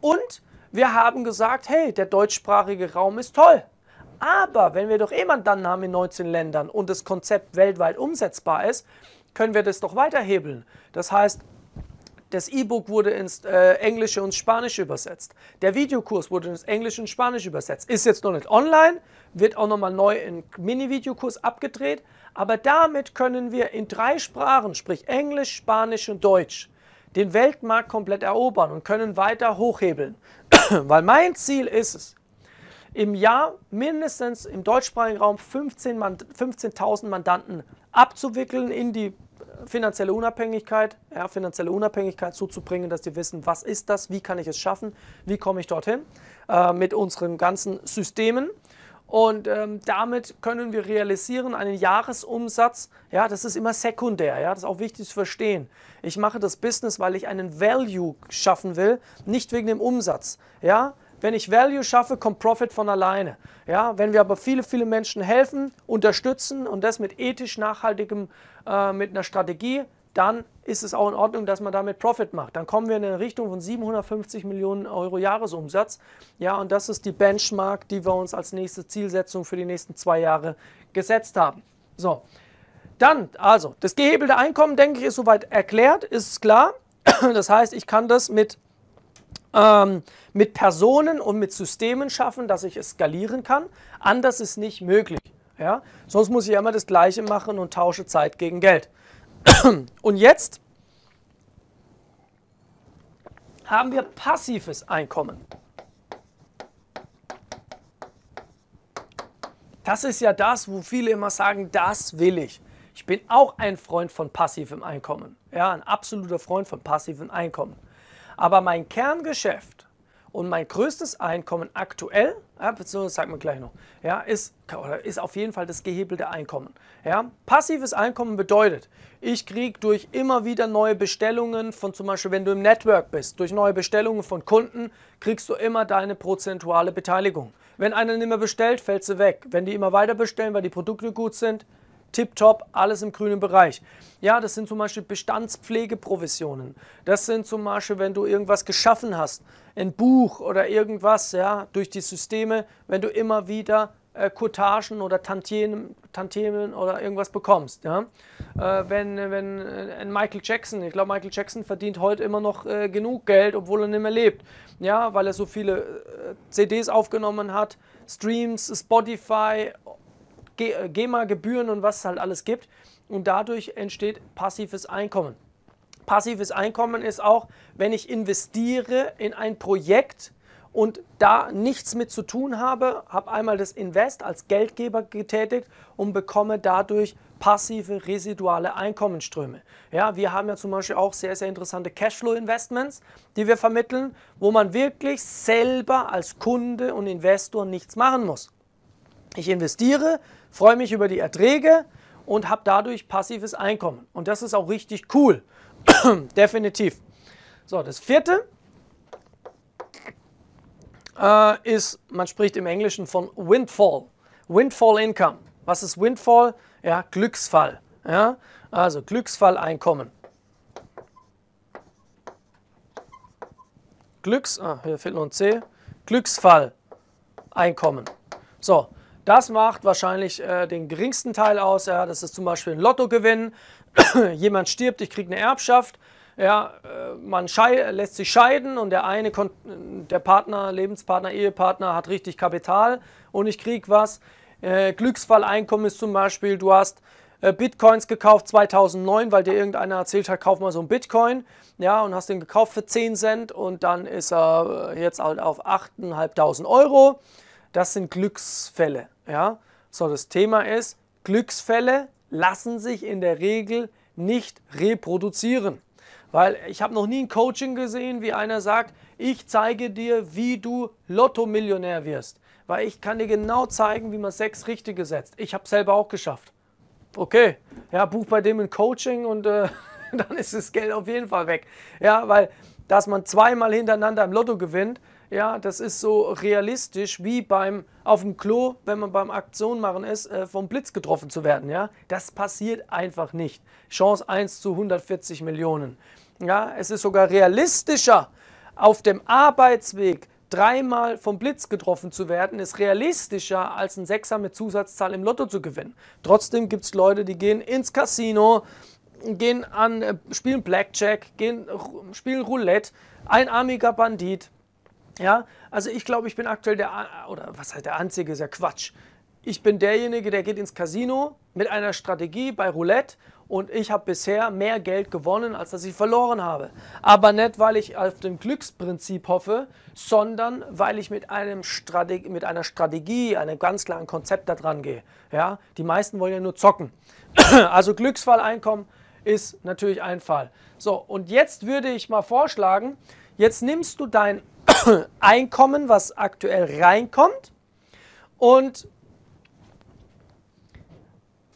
und wir haben gesagt, hey, der deutschsprachige Raum ist toll. Aber wenn wir doch eh Mandanten haben in 19 Ländern und das Konzept weltweit umsetzbar ist, können wir das doch weiterhebeln. Das heißt, das E-Book wurde ins äh, Englische und Spanische übersetzt. Der Videokurs wurde ins Englische und Spanische übersetzt. Ist jetzt noch nicht online, wird auch nochmal neu in Mini-Videokurs abgedreht. Aber damit können wir in drei Sprachen, sprich Englisch, Spanisch und Deutsch, den Weltmarkt komplett erobern und können weiter hochhebeln. Weil mein Ziel ist es, im Jahr mindestens im deutschsprachigen Raum 15.000 Mandanten abzuwickeln in die finanzielle Unabhängigkeit, ja, finanzielle Unabhängigkeit zuzubringen, dass die wissen, was ist das, wie kann ich es schaffen, wie komme ich dorthin äh, mit unseren ganzen Systemen. Und ähm, damit können wir realisieren einen Jahresumsatz. Ja, das ist immer sekundär. Ja, das ist auch wichtig zu verstehen. Ich mache das Business, weil ich einen Value schaffen will, nicht wegen dem Umsatz. Ja, wenn ich Value schaffe, kommt Profit von alleine. Ja, wenn wir aber viele, viele Menschen helfen, unterstützen und das mit ethisch nachhaltigem, äh, mit einer Strategie, dann ist es auch in Ordnung, dass man damit Profit macht. Dann kommen wir in eine Richtung von 750 Millionen Euro Jahresumsatz. Ja, und das ist die Benchmark, die wir uns als nächste Zielsetzung für die nächsten zwei Jahre gesetzt haben. So, dann, also, das gehebelte Einkommen, denke ich, ist soweit erklärt, ist klar. Das heißt, ich kann das mit ähm, mit Personen und mit Systemen schaffen, dass ich es skalieren kann. Anders ist nicht möglich. Ja? Sonst muss ich immer das Gleiche machen und tausche Zeit gegen Geld. Und jetzt haben wir passives Einkommen. Das ist ja das, wo viele immer sagen, das will ich. Ich bin auch ein Freund von passivem Einkommen. Ja, ein absoluter Freund von passivem Einkommen. Aber mein Kerngeschäft und mein größtes Einkommen aktuell, ja, beziehungsweise sagt man gleich noch, ja, ist, ist auf jeden Fall das gehebelte Einkommen. Ja. Passives Einkommen bedeutet, ich kriege durch immer wieder neue Bestellungen von zum Beispiel, wenn du im Network bist, durch neue Bestellungen von Kunden, kriegst du immer deine prozentuale Beteiligung. Wenn einer nicht mehr bestellt, fällt sie weg. Wenn die immer weiter bestellen, weil die Produkte gut sind, tipptopp, alles im grünen Bereich. Ja, das sind zum Beispiel Bestandspflegeprovisionen. Das sind zum Beispiel, wenn du irgendwas geschaffen hast, ein Buch oder irgendwas, ja, durch die Systeme, wenn du immer wieder äh, Cotagen oder Tantiemen, Tantiemen oder irgendwas bekommst. Ja? Äh, wenn wenn äh, Michael Jackson, ich glaube, Michael Jackson verdient heute immer noch äh, genug Geld, obwohl er nicht mehr lebt, ja? weil er so viele äh, CDs aufgenommen hat, Streams, Spotify äh, GEMA-Gebühren und was es halt alles gibt. Und dadurch entsteht passives Einkommen. Passives Einkommen ist auch, wenn ich investiere in ein Projekt und da nichts mit zu tun habe, habe einmal das Invest als Geldgeber getätigt und bekomme dadurch passive residuale Einkommensströme. Ja, wir haben ja zum Beispiel auch sehr, sehr interessante Cashflow-Investments, die wir vermitteln, wo man wirklich selber als Kunde und Investor nichts machen muss. Ich investiere, freue mich über die Erträge und habe dadurch passives Einkommen. Und das ist auch richtig cool. Definitiv. So, das vierte äh, ist, man spricht im Englischen von Windfall. Windfall Income. Was ist Windfall? Ja, Glücksfall. Ja, also Glücksfalleinkommen. Glücks, ah, hier fehlt noch ein C. Glücksfalleinkommen. So, das macht wahrscheinlich äh, den geringsten Teil aus. Ja, das ist zum Beispiel ein Lottogewinn. Jemand stirbt, ich kriege eine Erbschaft. Ja, äh, man lässt sich scheiden und der eine, Kon der Partner, Lebenspartner, Ehepartner hat richtig Kapital und ich kriege was. Äh, Glücksfalleinkommen ist zum Beispiel, du hast äh, Bitcoins gekauft 2009, weil dir irgendeiner erzählt hat, kauf mal so einen Bitcoin. Ja, und hast den gekauft für 10 Cent und dann ist er äh, jetzt halt auf 8.500 Euro. Das sind Glücksfälle. Ja? So, das Thema ist, Glücksfälle lassen sich in der Regel nicht reproduzieren. Weil ich habe noch nie ein Coaching gesehen, wie einer sagt, ich zeige dir, wie du Lotto-Millionär wirst. Weil ich kann dir genau zeigen, wie man sechs Richtige setzt. Ich habe es selber auch geschafft. Okay, ja, buch bei dem ein Coaching und äh, dann ist das Geld auf jeden Fall weg. Ja, weil, dass man zweimal hintereinander im Lotto gewinnt, ja, das ist so realistisch wie beim auf dem Klo, wenn man beim Aktion machen ist, äh, vom Blitz getroffen zu werden. Ja, das passiert einfach nicht. Chance 1 zu 140 Millionen. Ja, es ist sogar realistischer, auf dem Arbeitsweg dreimal vom Blitz getroffen zu werden, ist realistischer als ein Sechser mit Zusatzzahl im Lotto zu gewinnen. Trotzdem gibt es Leute, die gehen ins Casino, gehen an, äh, spielen Blackjack, gehen, spielen Roulette, einarmiger Bandit. Ja, also ich glaube, ich bin aktuell der, oder was heißt der Einzige, ist ja Quatsch. Ich bin derjenige, der geht ins Casino mit einer Strategie bei Roulette und ich habe bisher mehr Geld gewonnen, als dass ich verloren habe. Aber nicht, weil ich auf dem Glücksprinzip hoffe, sondern weil ich mit, einem Strate mit einer Strategie, einem ganz klaren Konzept da dran gehe. Ja? Die meisten wollen ja nur zocken. also Glücksfalleinkommen ist natürlich ein Fall. So, und jetzt würde ich mal vorschlagen, jetzt nimmst du dein Einkommen, was aktuell reinkommt. Und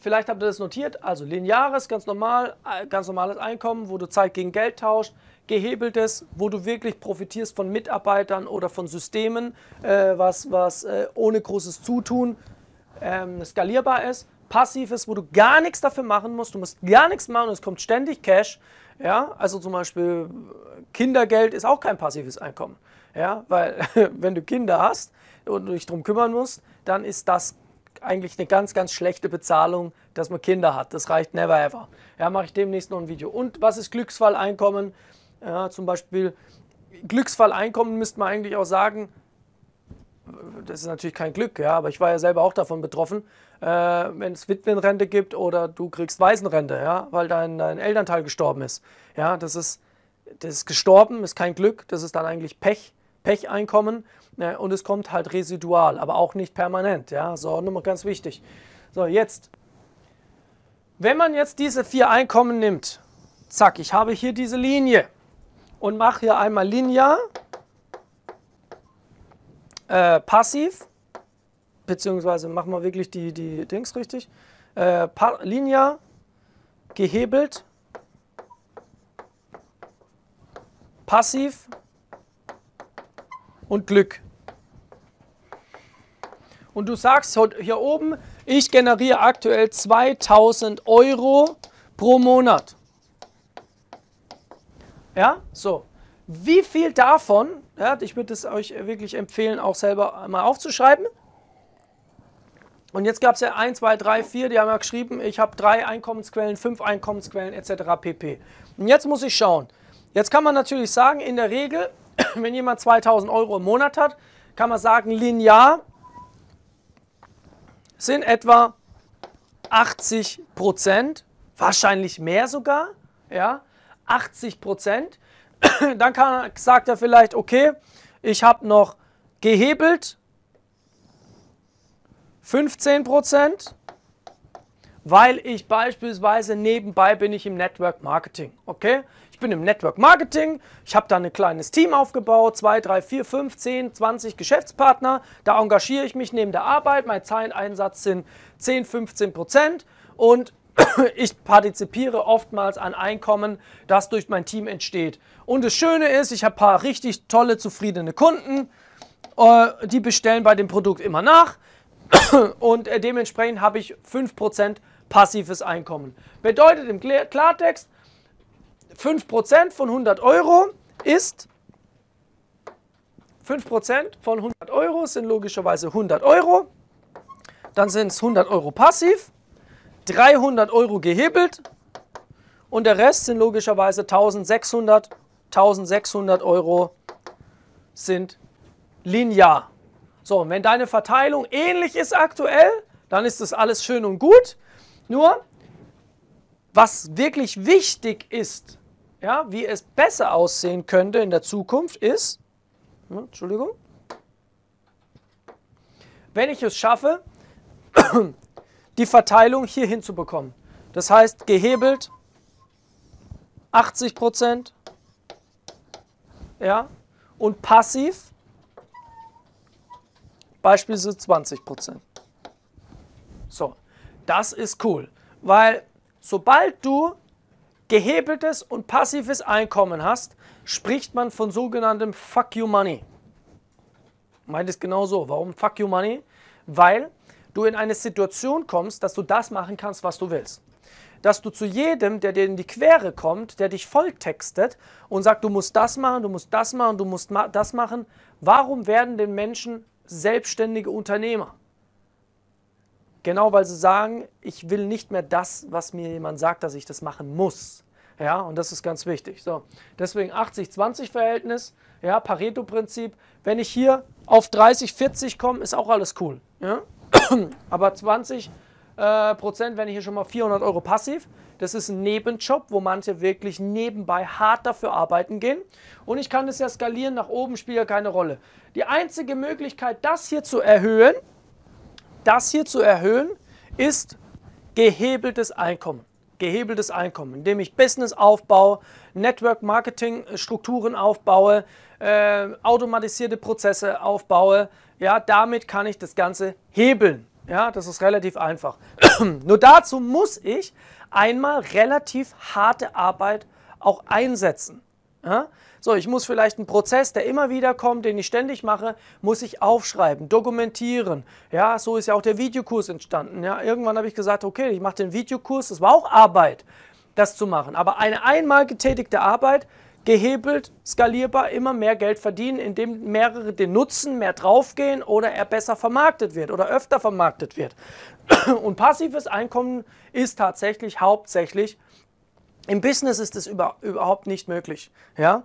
vielleicht habt ihr das notiert, also lineares, ganz normal, äh, ganz normales Einkommen, wo du Zeit gegen Geld tauscht, gehebeltes, wo du wirklich profitierst von Mitarbeitern oder von Systemen, äh, was, was äh, ohne großes Zutun ähm, skalierbar ist. Passives, wo du gar nichts dafür machen musst, du musst gar nichts machen es kommt ständig Cash. Ja, also zum Beispiel äh, Kindergeld ist auch kein passives Einkommen. Ja, weil wenn du Kinder hast und du dich darum kümmern musst, dann ist das eigentlich eine ganz, ganz schlechte Bezahlung, dass man Kinder hat. Das reicht never ever. Ja, mache ich demnächst noch ein Video. Und was ist Glücksfalleinkommen? Ja, zum Beispiel Glücksfalleinkommen müsste man eigentlich auch sagen, das ist natürlich kein Glück, ja, aber ich war ja selber auch davon betroffen, äh, wenn es Witwenrente gibt oder du kriegst Waisenrente, ja, weil dein, dein Elternteil gestorben ist. Ja, das ist, das ist gestorben, ist kein Glück, das ist dann eigentlich Pech. Pecheinkommen äh, ne, und es kommt halt residual, aber auch nicht permanent. Ja? So, nochmal ganz wichtig. So, jetzt, wenn man jetzt diese vier Einkommen nimmt, zack, ich habe hier diese Linie und mache hier einmal linear, äh, passiv, beziehungsweise machen wir wirklich die, die Dings richtig, äh, linear, gehebelt, passiv, und Glück. Und du sagst hier oben, ich generiere aktuell 2000 Euro pro Monat. Ja, so. Wie viel davon, ja, ich würde es euch wirklich empfehlen, auch selber mal aufzuschreiben. Und jetzt gab es ja 1, 2, 3, 4, die haben ja geschrieben, ich habe drei Einkommensquellen, fünf Einkommensquellen etc. pp. Und jetzt muss ich schauen. Jetzt kann man natürlich sagen, in der Regel wenn jemand 2000 Euro im Monat hat, kann man sagen, linear sind etwa 80 Prozent, wahrscheinlich mehr sogar, ja, 80 Prozent. Dann kann, sagt er vielleicht, okay, ich habe noch gehebelt 15 Prozent, weil ich beispielsweise nebenbei bin ich im Network Marketing, okay? bin im Network Marketing, ich habe da ein kleines Team aufgebaut, 2, 3, 4, 5, 10, 20 Geschäftspartner, da engagiere ich mich neben der Arbeit, mein Zahleneinsatz sind 10, 15 Prozent und ich partizipiere oftmals an Einkommen, das durch mein Team entsteht. Und das Schöne ist, ich habe ein paar richtig tolle, zufriedene Kunden, äh, die bestellen bei dem Produkt immer nach und äh, dementsprechend habe ich 5% Prozent passives Einkommen. Bedeutet im Klartext, 5% von 100 Euro ist 5% von 100 Euro sind logischerweise 100 Euro. Dann sind es 100 Euro passiv, 300 Euro gehebelt und der Rest sind logischerweise 1600. 1600 Euro sind linear. So, und wenn deine Verteilung ähnlich ist aktuell, dann ist das alles schön und gut. Nur, was wirklich wichtig ist, ja, wie es besser aussehen könnte in der Zukunft, ist, hm, Entschuldigung, wenn ich es schaffe, die Verteilung hier hinzubekommen. Das heißt, gehebelt 80 Prozent, ja, und passiv beispielsweise 20 Prozent. So, das ist cool, weil sobald du gehebeltes und passives Einkommen hast, spricht man von sogenanntem Fuck You Money. Meint es genau so. Warum Fuck You Money? Weil du in eine Situation kommst, dass du das machen kannst, was du willst. Dass du zu jedem, der dir in die Quere kommt, der dich volltextet und sagt, du musst das machen, du musst das machen, du musst das machen, warum werden denn Menschen selbstständige Unternehmer? Genau, weil sie sagen, ich will nicht mehr das, was mir jemand sagt, dass ich das machen muss. Ja, und das ist ganz wichtig. So, deswegen 80-20-Verhältnis, ja, Pareto-Prinzip. Wenn ich hier auf 30-40 komme, ist auch alles cool. Ja? Aber 20 äh, Prozent, wenn ich hier schon mal 400 Euro passiv, das ist ein Nebenjob, wo manche wirklich nebenbei hart dafür arbeiten gehen. Und ich kann das ja skalieren, nach oben spielt ja keine Rolle. Die einzige Möglichkeit, das hier zu erhöhen, das hier zu erhöhen ist gehebeltes Einkommen. Gehebeltes Einkommen, indem ich Business aufbaue, Network Marketing äh, Strukturen aufbaue, äh, automatisierte Prozesse aufbaue. Ja, damit kann ich das Ganze hebeln. Ja, das ist relativ einfach. Nur dazu muss ich einmal relativ harte Arbeit auch einsetzen. Ja? So, ich muss vielleicht einen Prozess, der immer wieder kommt, den ich ständig mache, muss ich aufschreiben, dokumentieren. Ja, so ist ja auch der Videokurs entstanden. Ja, irgendwann habe ich gesagt, okay, ich mache den Videokurs, das war auch Arbeit, das zu machen. Aber eine einmal getätigte Arbeit, gehebelt, skalierbar, immer mehr Geld verdienen, indem mehrere den Nutzen mehr draufgehen oder er besser vermarktet wird oder öfter vermarktet wird. Und passives Einkommen ist tatsächlich hauptsächlich im Business ist es über, überhaupt nicht möglich. Ja?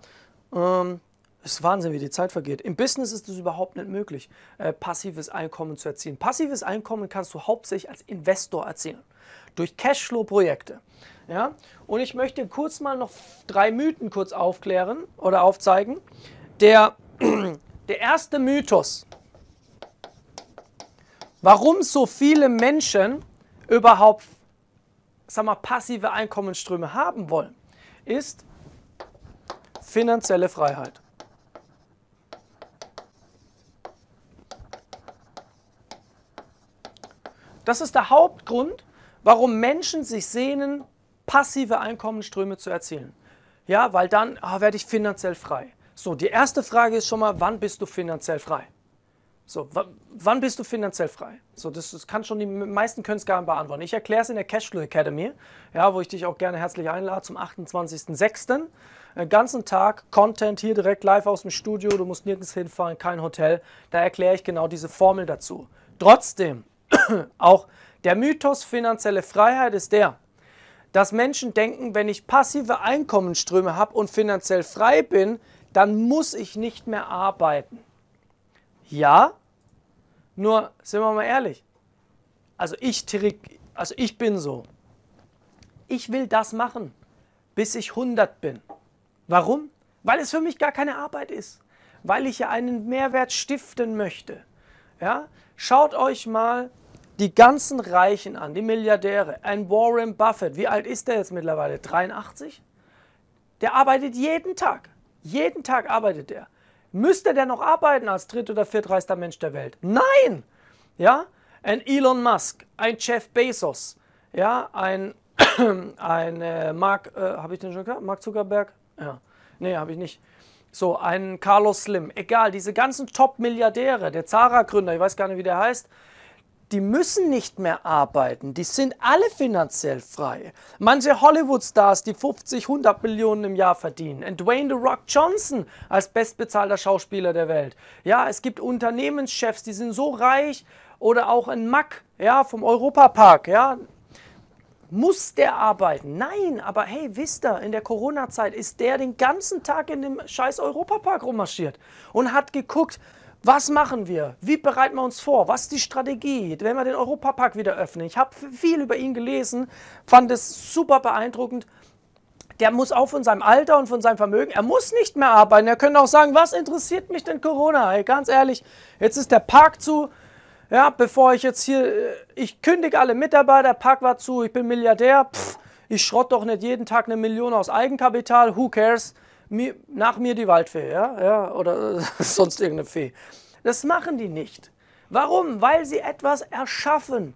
Ähm, es ist Wahnsinn, wie die Zeit vergeht. Im Business ist es überhaupt nicht möglich, äh, passives Einkommen zu erzielen. Passives Einkommen kannst du hauptsächlich als Investor erzielen. Durch Cashflow-Projekte. Ja? Und ich möchte kurz mal noch drei Mythen kurz aufklären oder aufzeigen. Der, der erste Mythos, warum so viele Menschen überhaupt sag mal, passive Einkommensströme haben wollen, ist, finanzielle Freiheit. Das ist der Hauptgrund, warum Menschen sich sehnen, passive Einkommensströme zu erzielen. Ja, weil dann ah, werde ich finanziell frei. So, die erste Frage ist schon mal, wann bist du finanziell frei? So, wann bist du finanziell frei? So, das, das kann schon die meisten können es gar nicht beantworten. Ich erkläre es in der Cashflow Academy, ja, wo ich dich auch gerne herzlich einlade zum 28.06. Den ganzen Tag Content hier direkt live aus dem Studio, du musst nirgends hinfahren, kein Hotel. Da erkläre ich genau diese Formel dazu. Trotzdem, auch der Mythos finanzielle Freiheit ist der, dass Menschen denken, wenn ich passive Einkommensströme habe und finanziell frei bin, dann muss ich nicht mehr arbeiten. Ja, nur sind wir mal ehrlich. Also ich, also ich bin so. Ich will das machen, bis ich 100 bin. Warum? Weil es für mich gar keine Arbeit ist. Weil ich ja einen Mehrwert stiften möchte. Ja? Schaut euch mal die ganzen Reichen an, die Milliardäre. Ein Warren Buffett, wie alt ist der jetzt mittlerweile? 83? Der arbeitet jeden Tag. Jeden Tag arbeitet er. Müsste der noch arbeiten als dritt- oder viertreichster Mensch der Welt? Nein! Ja, ein Elon Musk, ein Jeff Bezos, ja, ein, ein äh, Mark, äh, habe ich den schon gehört? Mark Zuckerberg? Ja, nee, habe ich nicht. So, ein Carlos Slim, egal, diese ganzen Top-Milliardäre, der Zara-Gründer, ich weiß gar nicht, wie der heißt, die müssen nicht mehr arbeiten, die sind alle finanziell frei. Manche Hollywood-Stars, die 50, 100 Millionen im Jahr verdienen. Und Dwayne The Rock Johnson als bestbezahlter Schauspieler der Welt. Ja, es gibt Unternehmenschefs, die sind so reich. Oder auch ein Mack ja, vom Europapark, ja, muss der arbeiten? Nein, aber hey, wisst ihr, in der Corona-Zeit ist der den ganzen Tag in dem scheiß Europapark rummarschiert und hat geguckt, was machen wir? Wie bereiten wir uns vor? Was ist die Strategie? Wenn wir den Europapark wieder öffnen? Ich habe viel über ihn gelesen, fand es super beeindruckend. Der muss auch von seinem Alter und von seinem Vermögen, er muss nicht mehr arbeiten. Er könnte auch sagen, was interessiert mich denn Corona? Ey, ganz ehrlich, jetzt ist der Park zu. Ja, bevor ich jetzt hier, äh, ich kündige alle Mitarbeiter, der Park war zu, ich bin Milliardär. Pff, ich schrott doch nicht jeden Tag eine Million aus Eigenkapital. Who cares? mir, nach mir die Waldfee, ja, ja oder sonst irgendeine Fee. Das machen die nicht. Warum? Weil sie etwas erschaffen.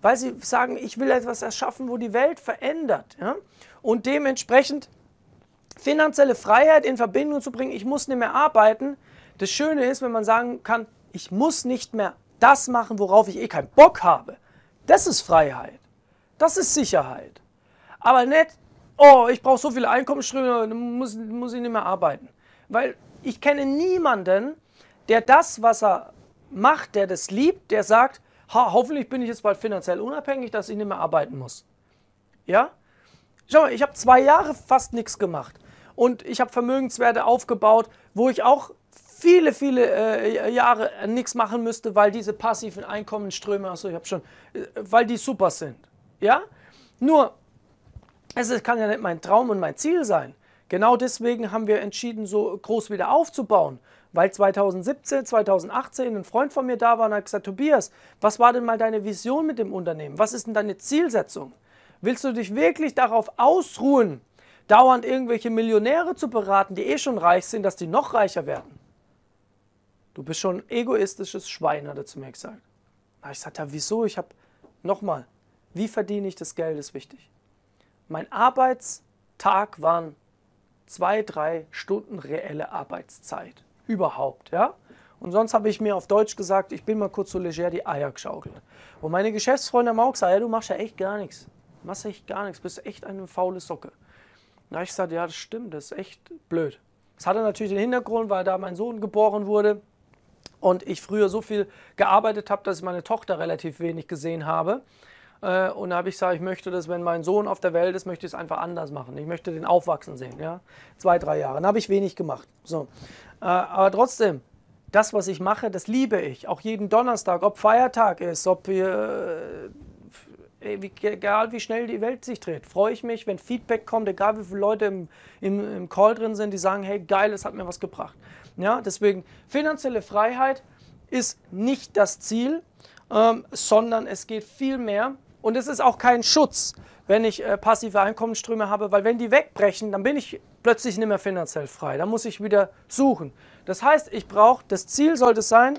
Weil sie sagen, ich will etwas erschaffen, wo die Welt verändert. Ja? Und dementsprechend finanzielle Freiheit in Verbindung zu bringen, ich muss nicht mehr arbeiten. Das Schöne ist, wenn man sagen kann, ich muss nicht mehr das machen, worauf ich eh keinen Bock habe. Das ist Freiheit. Das ist Sicherheit. Aber nicht, oh, ich brauche so viele Einkommensströme, dann muss, muss ich nicht mehr arbeiten. Weil ich kenne niemanden, der das, was er macht, der das liebt, der sagt, ha, hoffentlich bin ich jetzt bald finanziell unabhängig, dass ich nicht mehr arbeiten muss. Ja? Schau mal, ich habe zwei Jahre fast nichts gemacht und ich habe Vermögenswerte aufgebaut, wo ich auch viele, viele äh, Jahre nichts machen müsste, weil diese passiven Einkommensströme, also ich habe schon, äh, weil die super sind. Ja? Nur, es kann ja nicht mein Traum und mein Ziel sein. Genau deswegen haben wir entschieden, so groß wieder aufzubauen. Weil 2017, 2018 ein Freund von mir da war und hat gesagt, Tobias, was war denn mal deine Vision mit dem Unternehmen? Was ist denn deine Zielsetzung? Willst du dich wirklich darauf ausruhen, dauernd irgendwelche Millionäre zu beraten, die eh schon reich sind, dass die noch reicher werden? Du bist schon ein egoistisches Schwein, hat er zu mir gesagt. Na, ich sagte, ja, wieso? Ich habe, nochmal, wie verdiene ich das Geld, ist wichtig. Mein Arbeitstag waren zwei, drei Stunden reelle Arbeitszeit. Überhaupt, ja? Und sonst habe ich mir auf Deutsch gesagt, ich bin mal kurz so leger die Eier geschaukelt. Und meine Geschäftsfreunde haben auch gesagt, ja, du machst ja echt gar nichts. Du machst echt gar nichts, bist echt eine faule Socke. Na, ich sagte, ja, das stimmt, das ist echt blöd. Das hatte natürlich den Hintergrund, weil da mein Sohn geboren wurde und ich früher so viel gearbeitet habe, dass ich meine Tochter relativ wenig gesehen habe. Äh, und da habe ich gesagt, ich möchte das, wenn mein Sohn auf der Welt ist, möchte ich es einfach anders machen. Ich möchte den aufwachsen sehen. Ja? Zwei, drei Jahre. Dann habe ich wenig gemacht. So. Äh, aber trotzdem, das, was ich mache, das liebe ich. Auch jeden Donnerstag, ob Feiertag ist, ob. Äh, egal wie schnell die Welt sich dreht, freue ich mich, wenn Feedback kommt, egal wie viele Leute im, im, im Call drin sind, die sagen, hey, geil, es hat mir was gebracht. Ja, deswegen, finanzielle Freiheit ist nicht das Ziel, ähm, sondern es geht viel mehr und es ist auch kein Schutz, wenn ich äh, passive Einkommensströme habe, weil wenn die wegbrechen, dann bin ich plötzlich nicht mehr finanziell frei. Dann muss ich wieder suchen. Das heißt, ich brauche, das Ziel sollte sein,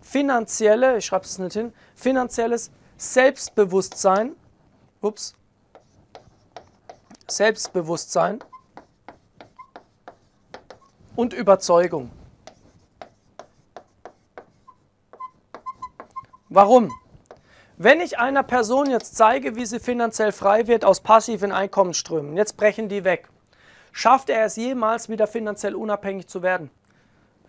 finanzielle, ich schreibe es nicht hin, finanzielles Selbstbewusstsein. Ups. Selbstbewusstsein und Überzeugung. Warum? Wenn ich einer Person jetzt zeige, wie sie finanziell frei wird aus passiven Einkommensströmen, jetzt brechen die weg. Schafft er es jemals wieder finanziell unabhängig zu werden?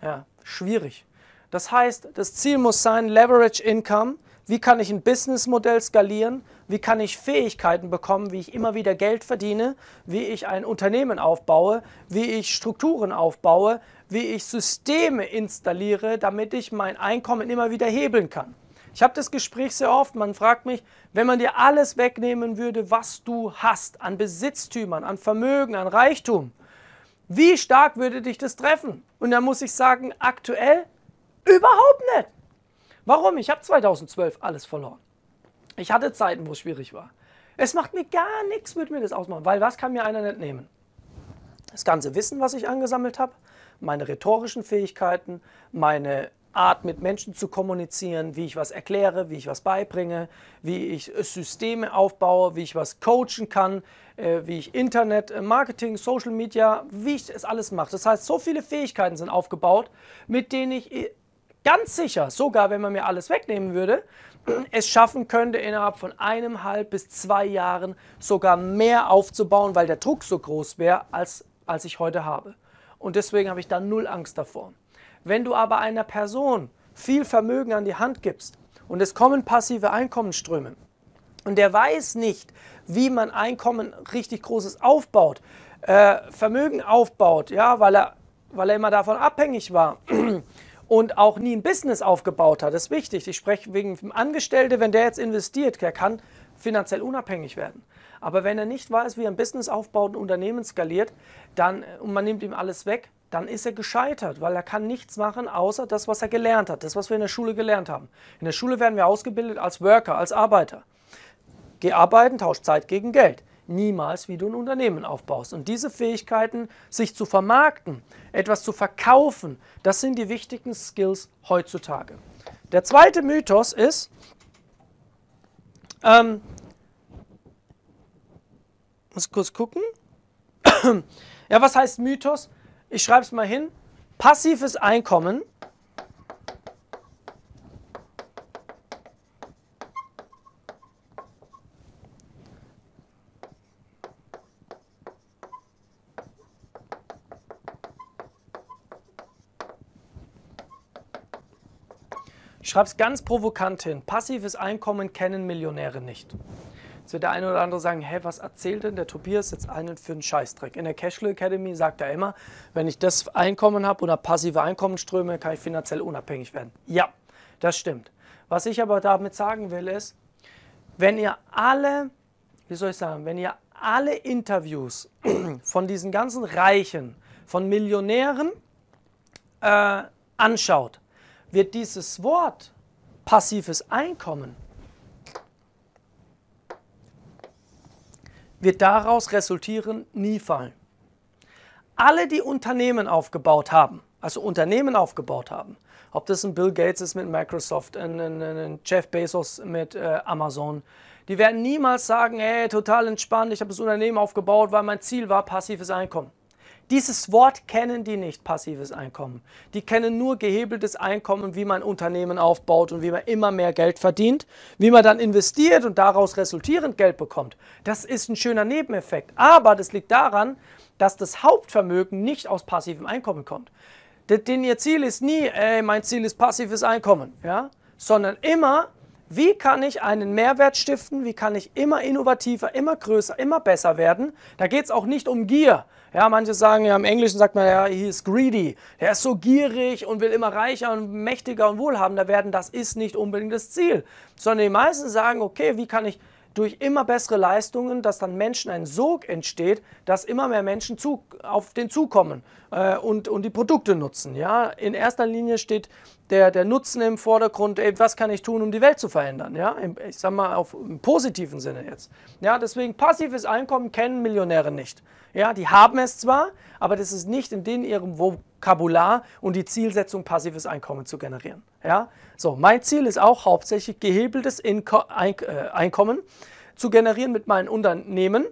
Ja, schwierig. Das heißt, das Ziel muss sein, Leverage Income. Wie kann ich ein Businessmodell skalieren? Wie kann ich Fähigkeiten bekommen, wie ich immer wieder Geld verdiene, wie ich ein Unternehmen aufbaue, wie ich Strukturen aufbaue, wie ich Systeme installiere, damit ich mein Einkommen immer wieder hebeln kann? Ich habe das Gespräch sehr oft, man fragt mich, wenn man dir alles wegnehmen würde, was du hast, an Besitztümern, an Vermögen, an Reichtum, wie stark würde dich das treffen? Und da muss ich sagen, aktuell überhaupt nicht. Warum? Ich habe 2012 alles verloren. Ich hatte Zeiten, wo es schwierig war. Es macht mir gar nichts, würde mir das ausmachen, weil was kann mir einer nicht nehmen? Das ganze Wissen, was ich angesammelt habe, meine rhetorischen Fähigkeiten, meine Art mit Menschen zu kommunizieren, wie ich was erkläre, wie ich was beibringe, wie ich äh, Systeme aufbaue, wie ich was coachen kann, äh, wie ich Internet, äh, Marketing, Social Media, wie ich es alles mache. Das heißt, so viele Fähigkeiten sind aufgebaut, mit denen ich ganz sicher, sogar wenn man mir alles wegnehmen würde, es schaffen könnte, innerhalb von einem halb bis zwei Jahren sogar mehr aufzubauen, weil der Druck so groß wäre, als, als ich heute habe. Und deswegen habe ich da null Angst davor. Wenn du aber einer Person viel Vermögen an die Hand gibst und es kommen passive Einkommensströme und der weiß nicht, wie man Einkommen richtig großes aufbaut, äh, Vermögen aufbaut, ja, weil er, weil er immer davon abhängig war. und auch nie ein Business aufgebaut hat. Das ist wichtig. Ich spreche wegen dem Angestellten, wenn der jetzt investiert, der kann finanziell unabhängig werden. Aber wenn er nicht weiß, wie er ein Business aufbaut, ein Unternehmen skaliert, dann, und man nimmt ihm alles weg, dann ist er gescheitert, weil er kann nichts machen, außer das, was er gelernt hat, das, was wir in der Schule gelernt haben. In der Schule werden wir ausgebildet als Worker, als Arbeiter. Geh arbeiten, tausch Zeit gegen Geld. Niemals, wie du ein Unternehmen aufbaust. Und diese Fähigkeiten, sich zu vermarkten, etwas zu verkaufen, das sind die wichtigen Skills heutzutage. Der zweite Mythos ist, ähm, muss kurz gucken. ja, was heißt Mythos? ich schreibe es mal hin, passives Einkommen Ich schreibe ganz provokant hin. Passives Einkommen kennen Millionäre nicht. Jetzt wird der eine oder andere sagen, hey, was erzählt denn der Tobias jetzt einen für einen Scheißdreck? In der Cashflow Academy sagt er immer, wenn ich das Einkommen habe oder passive Einkommensströme, kann ich finanziell unabhängig werden. Ja, das stimmt. Was ich aber damit sagen will ist, wenn ihr alle, wie soll ich sagen, wenn ihr alle Interviews von diesen ganzen Reichen, von Millionären äh, anschaut, wird dieses Wort passives Einkommen wird daraus resultieren nie fallen. Alle, die Unternehmen aufgebaut haben, also Unternehmen aufgebaut haben, ob das ein Bill Gates ist mit Microsoft, ein, ein, ein Jeff Bezos mit äh, Amazon, die werden niemals sagen, hey, total entspannt, ich habe das Unternehmen aufgebaut, weil mein Ziel war passives Einkommen. Dieses Wort kennen die nicht, passives Einkommen. Die kennen nur gehebeltes Einkommen, wie man Unternehmen aufbaut und wie man immer mehr Geld verdient, wie man dann investiert und daraus resultierend Geld bekommt. Das ist ein schöner Nebeneffekt. Aber das liegt daran, dass das Hauptvermögen nicht aus passivem Einkommen kommt. Denn ihr Ziel ist nie, ey, mein Ziel ist passives Einkommen, ja? sondern immer, wie kann ich einen Mehrwert stiften, wie kann ich immer innovativer, immer größer, immer besser werden. Da geht es auch nicht um Gier, ja, manche sagen ja, im Englischen sagt man ja, he is greedy. Er ist so gierig und will immer reicher und mächtiger und wohlhabender werden. Das ist nicht unbedingt das Ziel. Sondern die meisten sagen, okay, wie kann ich durch immer bessere Leistungen, dass dann Menschen ein Sog entsteht, dass immer mehr Menschen zu, auf den zukommen äh, und, und die Produkte nutzen. Ja? In erster Linie steht der, der Nutzen im Vordergrund, ey, was kann ich tun, um die Welt zu verändern? Ja? Ich sage mal auf, im positiven Sinne jetzt. Ja, deswegen passives Einkommen kennen Millionäre nicht. Ja, die haben es zwar, aber das ist nicht in den ihrem Vokabular und die Zielsetzung, passives Einkommen zu generieren. Ja? So, mein Ziel ist auch hauptsächlich gehebeltes Inko Eink äh, Einkommen zu generieren mit meinen Unternehmen.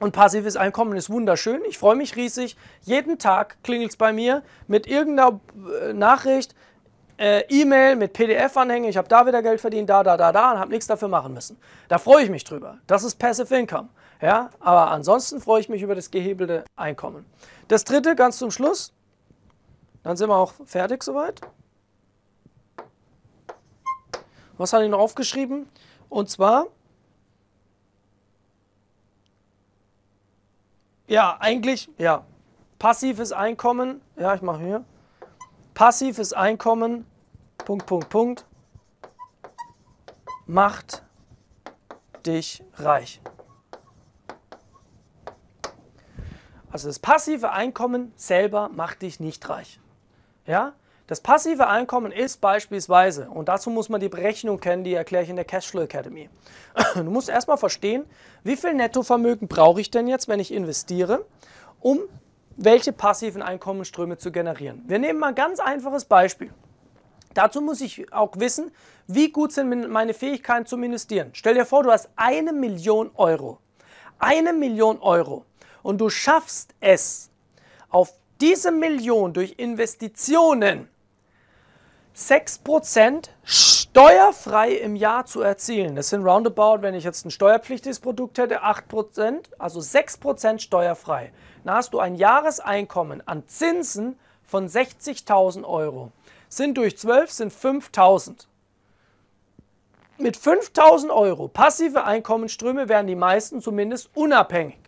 Und passives Einkommen ist wunderschön. Ich freue mich riesig. Jeden Tag klingelt es bei mir mit irgendeiner äh, Nachricht, äh, E-Mail mit PDF-Anhänge, ich habe da wieder Geld verdient, da, da, da, da und habe nichts dafür machen müssen. Da freue ich mich drüber. Das ist Passive Income. Ja? Aber ansonsten freue ich mich über das gehebelte Einkommen. Das dritte ganz zum Schluss. Dann sind wir auch fertig soweit. Was hatte ich noch aufgeschrieben? Und zwar, ja, eigentlich, ja, passives Einkommen, ja, ich mache hier, passives Einkommen, Punkt, Punkt, Punkt, macht dich reich. Also das passive Einkommen selber macht dich nicht reich. Ja? Das passive Einkommen ist beispielsweise, und dazu muss man die Berechnung kennen, die erkläre ich in der Cashflow Academy. Du musst erstmal verstehen, wie viel Nettovermögen brauche ich denn jetzt, wenn ich investiere, um welche passiven Einkommensströme zu generieren. Wir nehmen mal ein ganz einfaches Beispiel. Dazu muss ich auch wissen, wie gut sind meine Fähigkeiten zum Investieren. Stell dir vor, du hast eine Million Euro. Eine Million Euro und du schaffst es, auf diese Million durch Investitionen 6% steuerfrei im Jahr zu erzielen. Das sind roundabout, wenn ich jetzt ein steuerpflichtiges Produkt hätte, 8%, also 6% steuerfrei. Dann hast du ein Jahreseinkommen an Zinsen von 60.000 Euro. Sind durch 12 sind 5.000. Mit 5.000 Euro passive Einkommensströme werden die meisten zumindest unabhängig.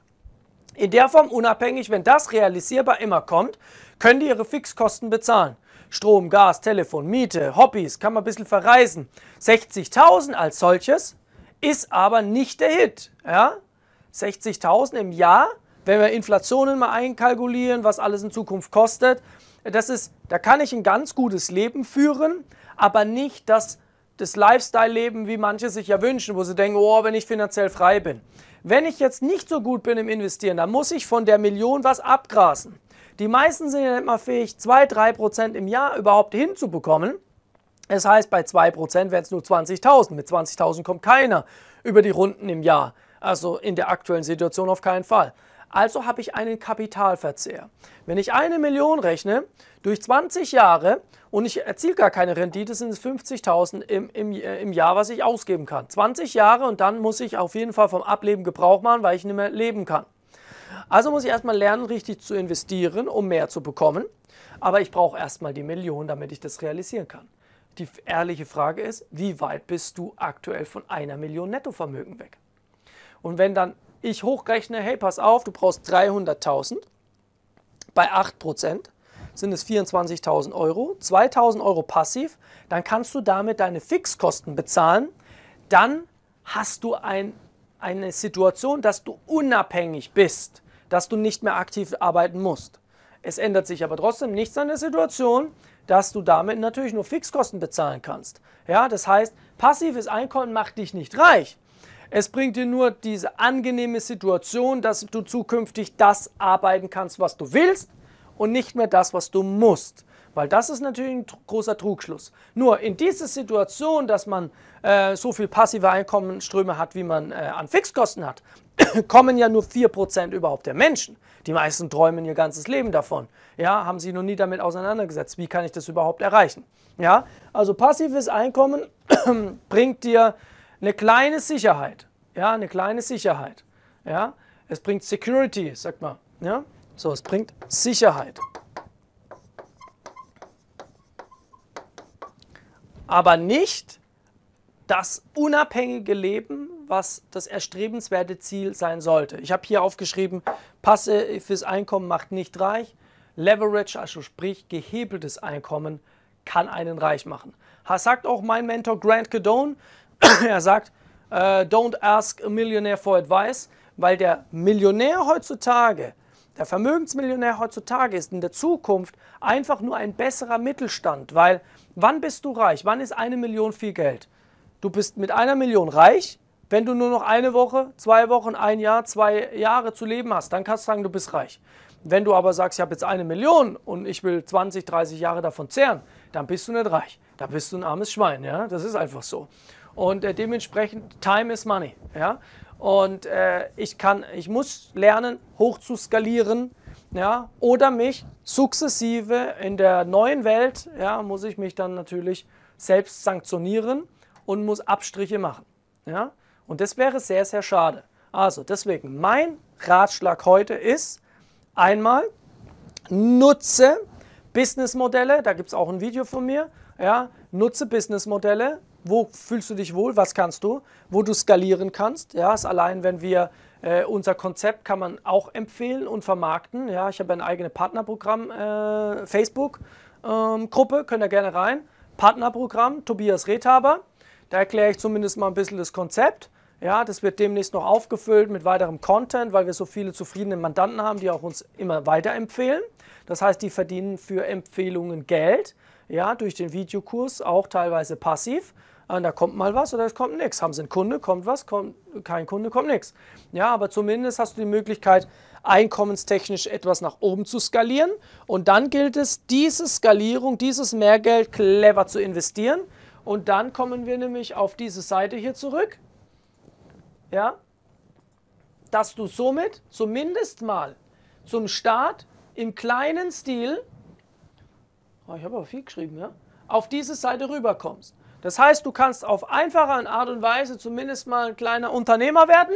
In der Form unabhängig, wenn das realisierbar immer kommt, können die ihre Fixkosten bezahlen. Strom, Gas, Telefon, Miete, Hobbys, kann man ein bisschen verreisen. 60.000 als solches ist aber nicht der Hit. Ja? 60.000 im Jahr, wenn wir Inflationen mal einkalkulieren, was alles in Zukunft kostet, das ist, da kann ich ein ganz gutes Leben führen, aber nicht das das Lifestyle leben, wie manche sich ja wünschen, wo sie denken, oh, wenn ich finanziell frei bin. Wenn ich jetzt nicht so gut bin im Investieren, dann muss ich von der Million was abgrasen. Die meisten sind ja nicht mal fähig, 2-3% im Jahr überhaupt hinzubekommen. Das heißt, bei 2% wären es nur 20.000. Mit 20.000 kommt keiner über die Runden im Jahr. Also in der aktuellen Situation auf keinen Fall also habe ich einen Kapitalverzehr. Wenn ich eine Million rechne, durch 20 Jahre und ich erziele gar keine Rendite, sind es 50.000 im, im, äh, im Jahr, was ich ausgeben kann. 20 Jahre und dann muss ich auf jeden Fall vom Ableben Gebrauch machen, weil ich nicht mehr leben kann. Also muss ich erstmal lernen, richtig zu investieren, um mehr zu bekommen. Aber ich brauche erstmal die Million, damit ich das realisieren kann. Die ehrliche Frage ist, wie weit bist du aktuell von einer Million Nettovermögen weg? Und wenn dann ich hochrechne, hey, pass auf, du brauchst 300.000 bei 8% sind es 24.000 Euro, 2.000 Euro passiv, dann kannst du damit deine Fixkosten bezahlen, dann hast du ein, eine Situation, dass du unabhängig bist, dass du nicht mehr aktiv arbeiten musst. Es ändert sich aber trotzdem nichts an der Situation, dass du damit natürlich nur Fixkosten bezahlen kannst. Ja, das heißt, passives Einkommen macht dich nicht reich, es bringt dir nur diese angenehme Situation, dass du zukünftig das arbeiten kannst, was du willst und nicht mehr das, was du musst. Weil das ist natürlich ein großer Trugschluss. Nur in dieser Situation, dass man äh, so viel passive Einkommensströme hat, wie man äh, an Fixkosten hat, kommen ja nur 4% überhaupt der Menschen. Die meisten träumen ihr ganzes Leben davon. Ja, haben sich noch nie damit auseinandergesetzt. Wie kann ich das überhaupt erreichen? Ja, also passives Einkommen bringt dir eine kleine Sicherheit. Ja, eine kleine Sicherheit. Ja, es bringt Security, sagt man. Ja, so, es bringt Sicherheit. Aber nicht das unabhängige Leben, was das erstrebenswerte Ziel sein sollte. Ich habe hier aufgeschrieben, passe fürs Einkommen macht nicht reich. Leverage, also sprich gehebeltes Einkommen, kann einen reich machen. Das sagt auch mein Mentor Grant Cadone, er sagt, äh, don't ask a millionaire for advice, weil der Millionär heutzutage, der Vermögensmillionär heutzutage ist in der Zukunft einfach nur ein besserer Mittelstand, weil wann bist du reich? Wann ist eine Million viel Geld? Du bist mit einer Million reich, wenn du nur noch eine Woche, zwei Wochen, ein Jahr, zwei Jahre zu leben hast, dann kannst du sagen, du bist reich. Wenn du aber sagst, ich habe jetzt eine Million und ich will 20, 30 Jahre davon zehren, dann bist du nicht reich. Da bist du ein armes Schwein, ja, das ist einfach so. Und äh, dementsprechend, Time is Money. Ja? Und äh, ich, kann, ich muss lernen, hoch zu skalieren. Ja? Oder mich sukzessive in der neuen Welt, ja, muss ich mich dann natürlich selbst sanktionieren und muss Abstriche machen. Ja? Und das wäre sehr, sehr schade. Also deswegen, mein Ratschlag heute ist, einmal nutze Businessmodelle, da gibt es auch ein Video von mir, ja, nutze Businessmodelle, wo fühlst du dich wohl, was kannst du, wo du skalieren kannst. Ja, ist allein, wenn wir äh, unser Konzept kann man auch empfehlen und vermarkten. Ja, ich habe ein eigenes Partnerprogramm, äh, Facebook-Gruppe, ähm, könnt ihr gerne rein. Partnerprogramm, Tobias Rethaber. Da erkläre ich zumindest mal ein bisschen das Konzept. Ja, das wird demnächst noch aufgefüllt mit weiterem Content, weil wir so viele zufriedene Mandanten haben, die auch uns immer weiterempfehlen. Das heißt, die verdienen für Empfehlungen Geld, ja, durch den Videokurs auch teilweise passiv. Und ah, da kommt mal was oder es kommt nichts. Haben sie einen Kunde, kommt was, kommt kein Kunde, kommt nichts. Ja, aber zumindest hast du die Möglichkeit, einkommenstechnisch etwas nach oben zu skalieren. Und dann gilt es, diese Skalierung, dieses Mehrgeld clever zu investieren. Und dann kommen wir nämlich auf diese Seite hier zurück. Ja, dass du somit zumindest mal zum Start im kleinen Stil, oh, ich habe aber viel geschrieben, ja, auf diese Seite rüberkommst. Das heißt, du kannst auf einfache Art und Weise zumindest mal ein kleiner Unternehmer werden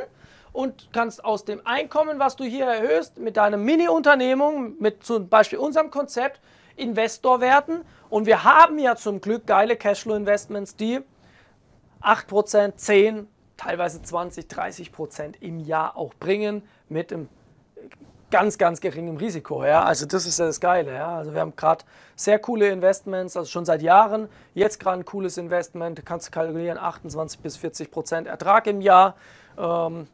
und kannst aus dem Einkommen, was du hier erhöhst, mit deiner Mini-Unternehmung, mit zum Beispiel unserem Konzept, Investor werden. Und wir haben ja zum Glück geile Cashflow-Investments, die 8%, 10%, teilweise 20, 30% im Jahr auch bringen mit dem ganz, ganz geringem Risiko. Ja? Also das ist ja das Geile. Ja? Also wir haben gerade sehr coole Investments, also schon seit Jahren. Jetzt gerade ein cooles Investment, kannst du kalkulieren, 28 bis 40 Prozent Ertrag im Jahr. Ähm,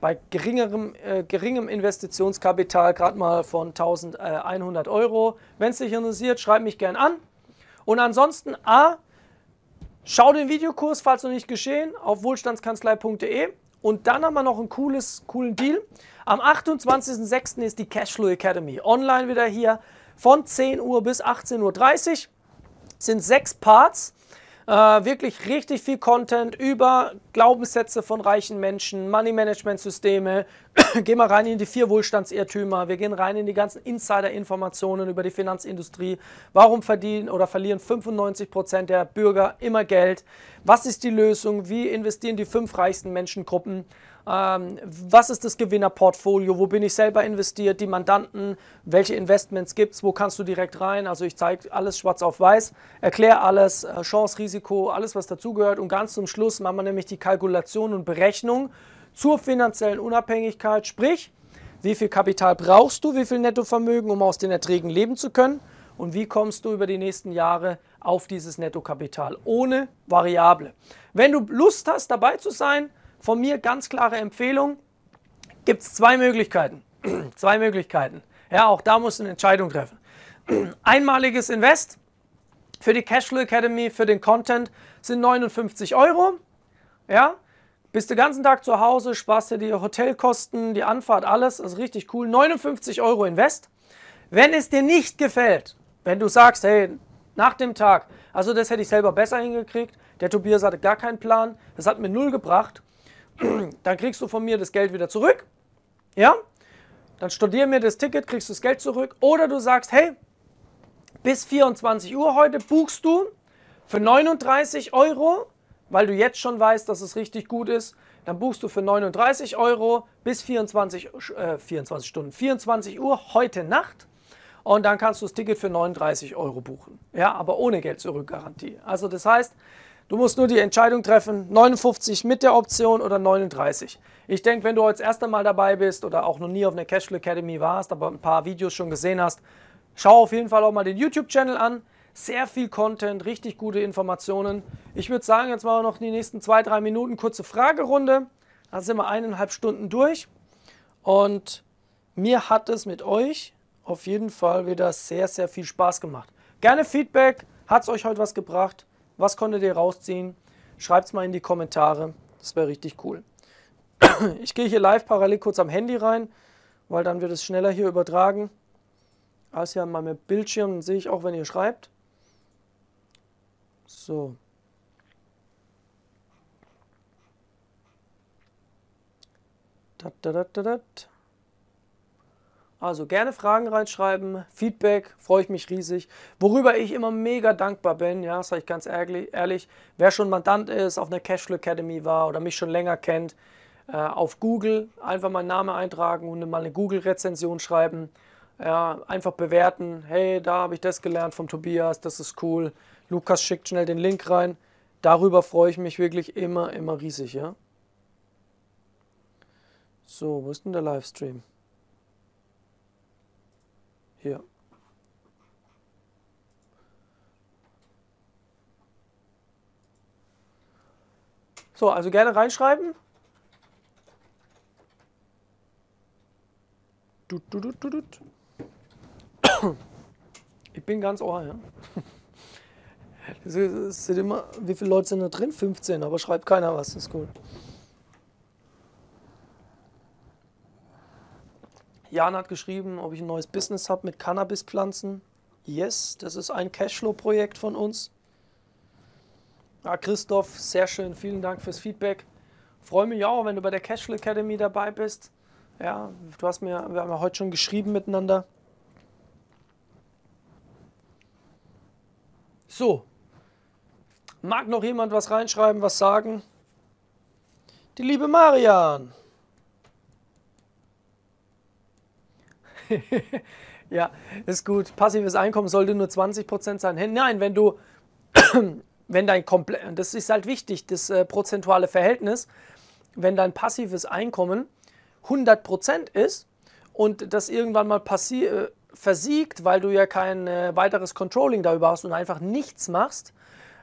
bei geringerem, äh, geringem Investitionskapital gerade mal von 1100 Euro. Wenn es dich interessiert, schreib mich gern an. Und ansonsten A, schau den Videokurs, falls noch nicht geschehen, auf wohlstandskanzlei.de. Und dann haben wir noch einen cooles, coolen Deal. Am 28.06. ist die Cashflow Academy. Online wieder hier von 10 Uhr bis 18.30 Uhr. Sind sechs Parts. Äh, wirklich richtig viel Content über Glaubenssätze von reichen Menschen, Money-Management-Systeme. gehen wir rein in die vier Wohlstandsirrtümer. Wir gehen rein in die ganzen Insider-Informationen über die Finanzindustrie. Warum verdienen oder verlieren 95% Prozent der Bürger immer Geld? Was ist die Lösung? Wie investieren die fünf reichsten Menschengruppen? Ähm, was ist das Gewinnerportfolio, wo bin ich selber investiert, die Mandanten, welche Investments gibt es, wo kannst du direkt rein. Also ich zeige alles schwarz auf weiß, erkläre alles, äh, Chance, Risiko, alles was dazugehört und ganz zum Schluss machen wir nämlich die Kalkulation und Berechnung zur finanziellen Unabhängigkeit, sprich, wie viel Kapital brauchst du, wie viel Nettovermögen, um aus den Erträgen leben zu können und wie kommst du über die nächsten Jahre auf dieses Nettokapital ohne Variable. Wenn du Lust hast, dabei zu sein, von mir ganz klare Empfehlung, gibt es zwei Möglichkeiten. zwei Möglichkeiten. Ja, auch da musst du eine Entscheidung treffen. Einmaliges Invest für die Cashflow Academy, für den Content sind 59 Euro. Ja, bist den ganzen Tag zu Hause, sparst dir die Hotelkosten, die Anfahrt, alles, Das ist richtig cool. 59 Euro Invest. Wenn es dir nicht gefällt, wenn du sagst, hey, nach dem Tag, also das hätte ich selber besser hingekriegt, der Tobias hatte gar keinen Plan, das hat mir null gebracht, dann kriegst du von mir das Geld wieder zurück. Ja? Dann studier mir das Ticket, kriegst du das Geld zurück. Oder du sagst, hey, bis 24 Uhr heute buchst du für 39 Euro, weil du jetzt schon weißt, dass es richtig gut ist. Dann buchst du für 39 Euro bis 24, äh, 24 Stunden, 24 Uhr heute Nacht. Und dann kannst du das Ticket für 39 Euro buchen. Ja, aber ohne Geld zurück Garantie. Also das heißt, Du musst nur die Entscheidung treffen, 59 mit der Option oder 39. Ich denke, wenn du jetzt erst Mal dabei bist oder auch noch nie auf einer Cashflow Academy warst, aber ein paar Videos schon gesehen hast, schau auf jeden Fall auch mal den YouTube-Channel an. Sehr viel Content, richtig gute Informationen. Ich würde sagen, jetzt machen wir noch die nächsten zwei, drei Minuten kurze Fragerunde. Dann sind wir eineinhalb Stunden durch. Und mir hat es mit euch auf jeden Fall wieder sehr, sehr viel Spaß gemacht. Gerne Feedback. Hat es euch heute was gebracht? Was konntet ihr rausziehen? Schreibt es mal in die Kommentare. Das wäre richtig cool. Ich gehe hier live parallel kurz am Handy rein, weil dann wird es schneller hier übertragen. Als hier an meinem Bildschirm dann sehe ich auch, wenn ihr schreibt. So. Da, da, da, da, da. Also gerne Fragen reinschreiben, Feedback, freue ich mich riesig. Worüber ich immer mega dankbar bin, ja, sage ich ganz ehrlich, wer schon Mandant ist, auf einer Cashflow Academy war oder mich schon länger kennt, äh, auf Google einfach meinen Namen eintragen und mal eine Google-Rezension schreiben. Ja, einfach bewerten, hey, da habe ich das gelernt vom Tobias, das ist cool. Lukas schickt schnell den Link rein. Darüber freue ich mich wirklich immer, immer riesig, ja. So, wo ist denn der Livestream? Ja. So, also gerne reinschreiben. Tut, tut, tut, ich bin ganz ohr, ja. Es sind immer, wie viele Leute sind da drin? 15, aber schreibt keiner was, das ist cool. Jan hat geschrieben, ob ich ein neues Business habe mit Cannabispflanzen. Yes, das ist ein Cashflow-Projekt von uns. Ja, Christoph, sehr schön, vielen Dank fürs Feedback. Freue mich auch, wenn du bei der Cashflow Academy dabei bist. Ja, du hast mir, wir haben ja heute schon geschrieben miteinander. So, mag noch jemand was reinschreiben, was sagen? Die liebe Marian. ja, ist gut. Passives Einkommen sollte nur 20% sein. Nein, wenn du, wenn dein komplett, das ist halt wichtig, das äh, prozentuale Verhältnis, wenn dein passives Einkommen 100% ist und das irgendwann mal äh, versiegt, weil du ja kein äh, weiteres Controlling darüber hast und einfach nichts machst,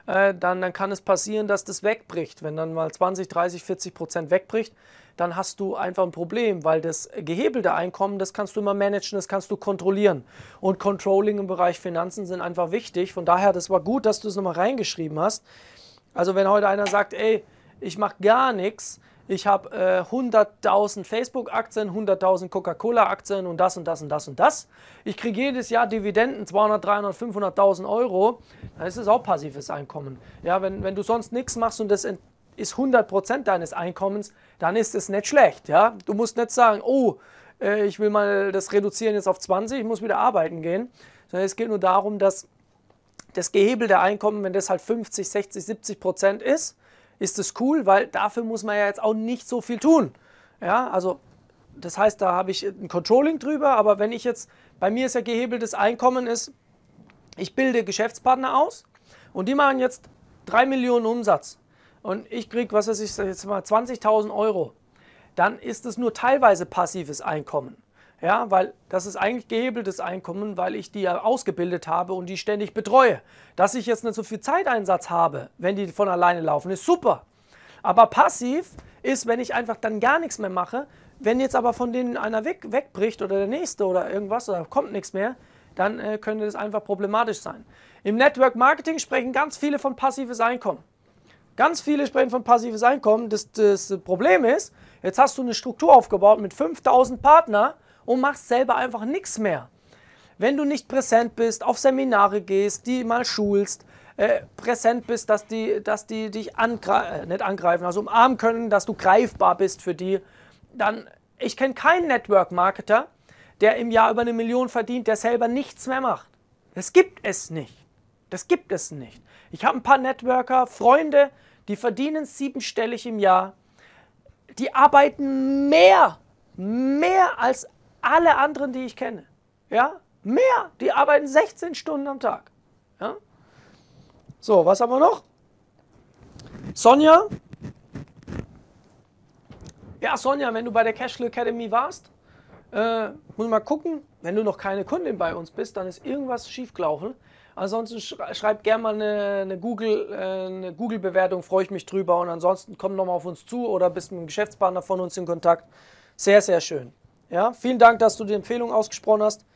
äh, dann, dann kann es passieren, dass das wegbricht. Wenn dann mal 20, 30, 40 wegbricht, dann hast du einfach ein Problem, weil das gehebelte Einkommen, das kannst du immer managen, das kannst du kontrollieren. Und Controlling im Bereich Finanzen sind einfach wichtig. Von daher, das war gut, dass du es nochmal reingeschrieben hast. Also wenn heute einer sagt, ey, ich mache gar nichts, ich habe äh, 100.000 Facebook-Aktien, 100.000 Coca-Cola-Aktien und das und das und das und das. Ich kriege jedes Jahr Dividenden, 200, 300, 500.000 Euro. Dann ist es auch passives Einkommen. Ja, wenn, wenn du sonst nichts machst und das ist 100% deines Einkommens, dann ist es nicht schlecht. Ja? Du musst nicht sagen, oh, äh, ich will mal das reduzieren jetzt auf 20, ich muss wieder arbeiten gehen. Sondern es geht nur darum, dass das gehebelte Einkommen, wenn das halt 50, 60, 70 Prozent ist, ist es cool, weil dafür muss man ja jetzt auch nicht so viel tun. Ja, also das heißt, da habe ich ein Controlling drüber, aber wenn ich jetzt, bei mir ist ja gehebeltes Einkommen ist, ich bilde Geschäftspartner aus und die machen jetzt 3 Millionen Umsatz und ich kriege, was weiß ich, jetzt mal 20.000 Euro, dann ist es nur teilweise passives Einkommen. Ja, weil das ist eigentlich gehebeltes Einkommen, weil ich die ausgebildet habe und die ständig betreue. Dass ich jetzt nicht so viel Zeiteinsatz habe, wenn die von alleine laufen, ist super. Aber passiv ist, wenn ich einfach dann gar nichts mehr mache. Wenn jetzt aber von denen einer weg, wegbricht oder der nächste oder irgendwas oder kommt nichts mehr, dann äh, könnte das einfach problematisch sein. Im Network Marketing sprechen ganz viele von passives Einkommen. Ganz viele sprechen von passives Einkommen. Das, das Problem ist, jetzt hast du eine Struktur aufgebaut mit 5000 Partnern und machst selber einfach nichts mehr. Wenn du nicht präsent bist, auf Seminare gehst, die mal schulst, äh, präsent bist, dass die, dass die dich angre äh, nicht angreifen, also umarmen können, dass du greifbar bist für die, dann, ich kenne keinen Network-Marketer, der im Jahr über eine Million verdient, der selber nichts mehr macht. Das gibt es nicht. Das gibt es nicht. Ich habe ein paar Networker, Freunde, die verdienen siebenstellig im Jahr, die arbeiten mehr, mehr als alle anderen, die ich kenne. Ja, mehr. Die arbeiten 16 Stunden am Tag. Ja? So, was haben wir noch? Sonja. Ja, Sonja, wenn du bei der Cashflow Academy warst, äh, muss mal gucken, wenn du noch keine Kundin bei uns bist, dann ist irgendwas schiefgelaufen. Ansonsten schreibt gerne mal eine, eine äh, Google-Bewertung, Google freue ich mich drüber. Und ansonsten komm nochmal auf uns zu oder bist mit einem Geschäftspartner von uns in Kontakt. Sehr, sehr schön. Ja, vielen Dank, dass du die Empfehlung ausgesprochen hast.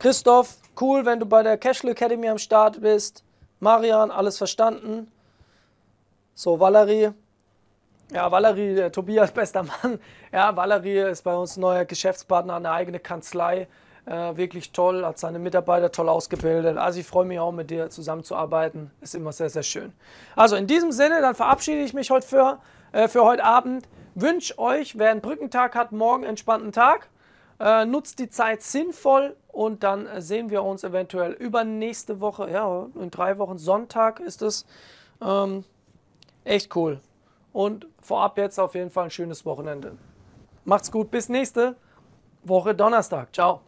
Christoph, cool, wenn du bei der Cashflow Academy am Start bist. Marian, alles verstanden. So, Valerie. Ja, Valerie, der Tobias, bester Mann. Ja, Valerie ist bei uns neuer Geschäftspartner, eine eigene Kanzlei. Äh, wirklich toll, hat seine Mitarbeiter toll ausgebildet. Also ich freue mich auch, mit dir zusammenzuarbeiten. Ist immer sehr, sehr schön. Also in diesem Sinne, dann verabschiede ich mich heute für, äh, für heute Abend. Wünsche euch, wer einen Brückentag hat, morgen einen entspannten Tag. Äh, nutzt die Zeit sinnvoll und dann äh, sehen wir uns eventuell übernächste Woche, ja, in drei Wochen Sonntag ist es. Ähm, echt cool. Und vorab jetzt auf jeden Fall ein schönes Wochenende. Macht's gut, bis nächste Woche Donnerstag. Ciao.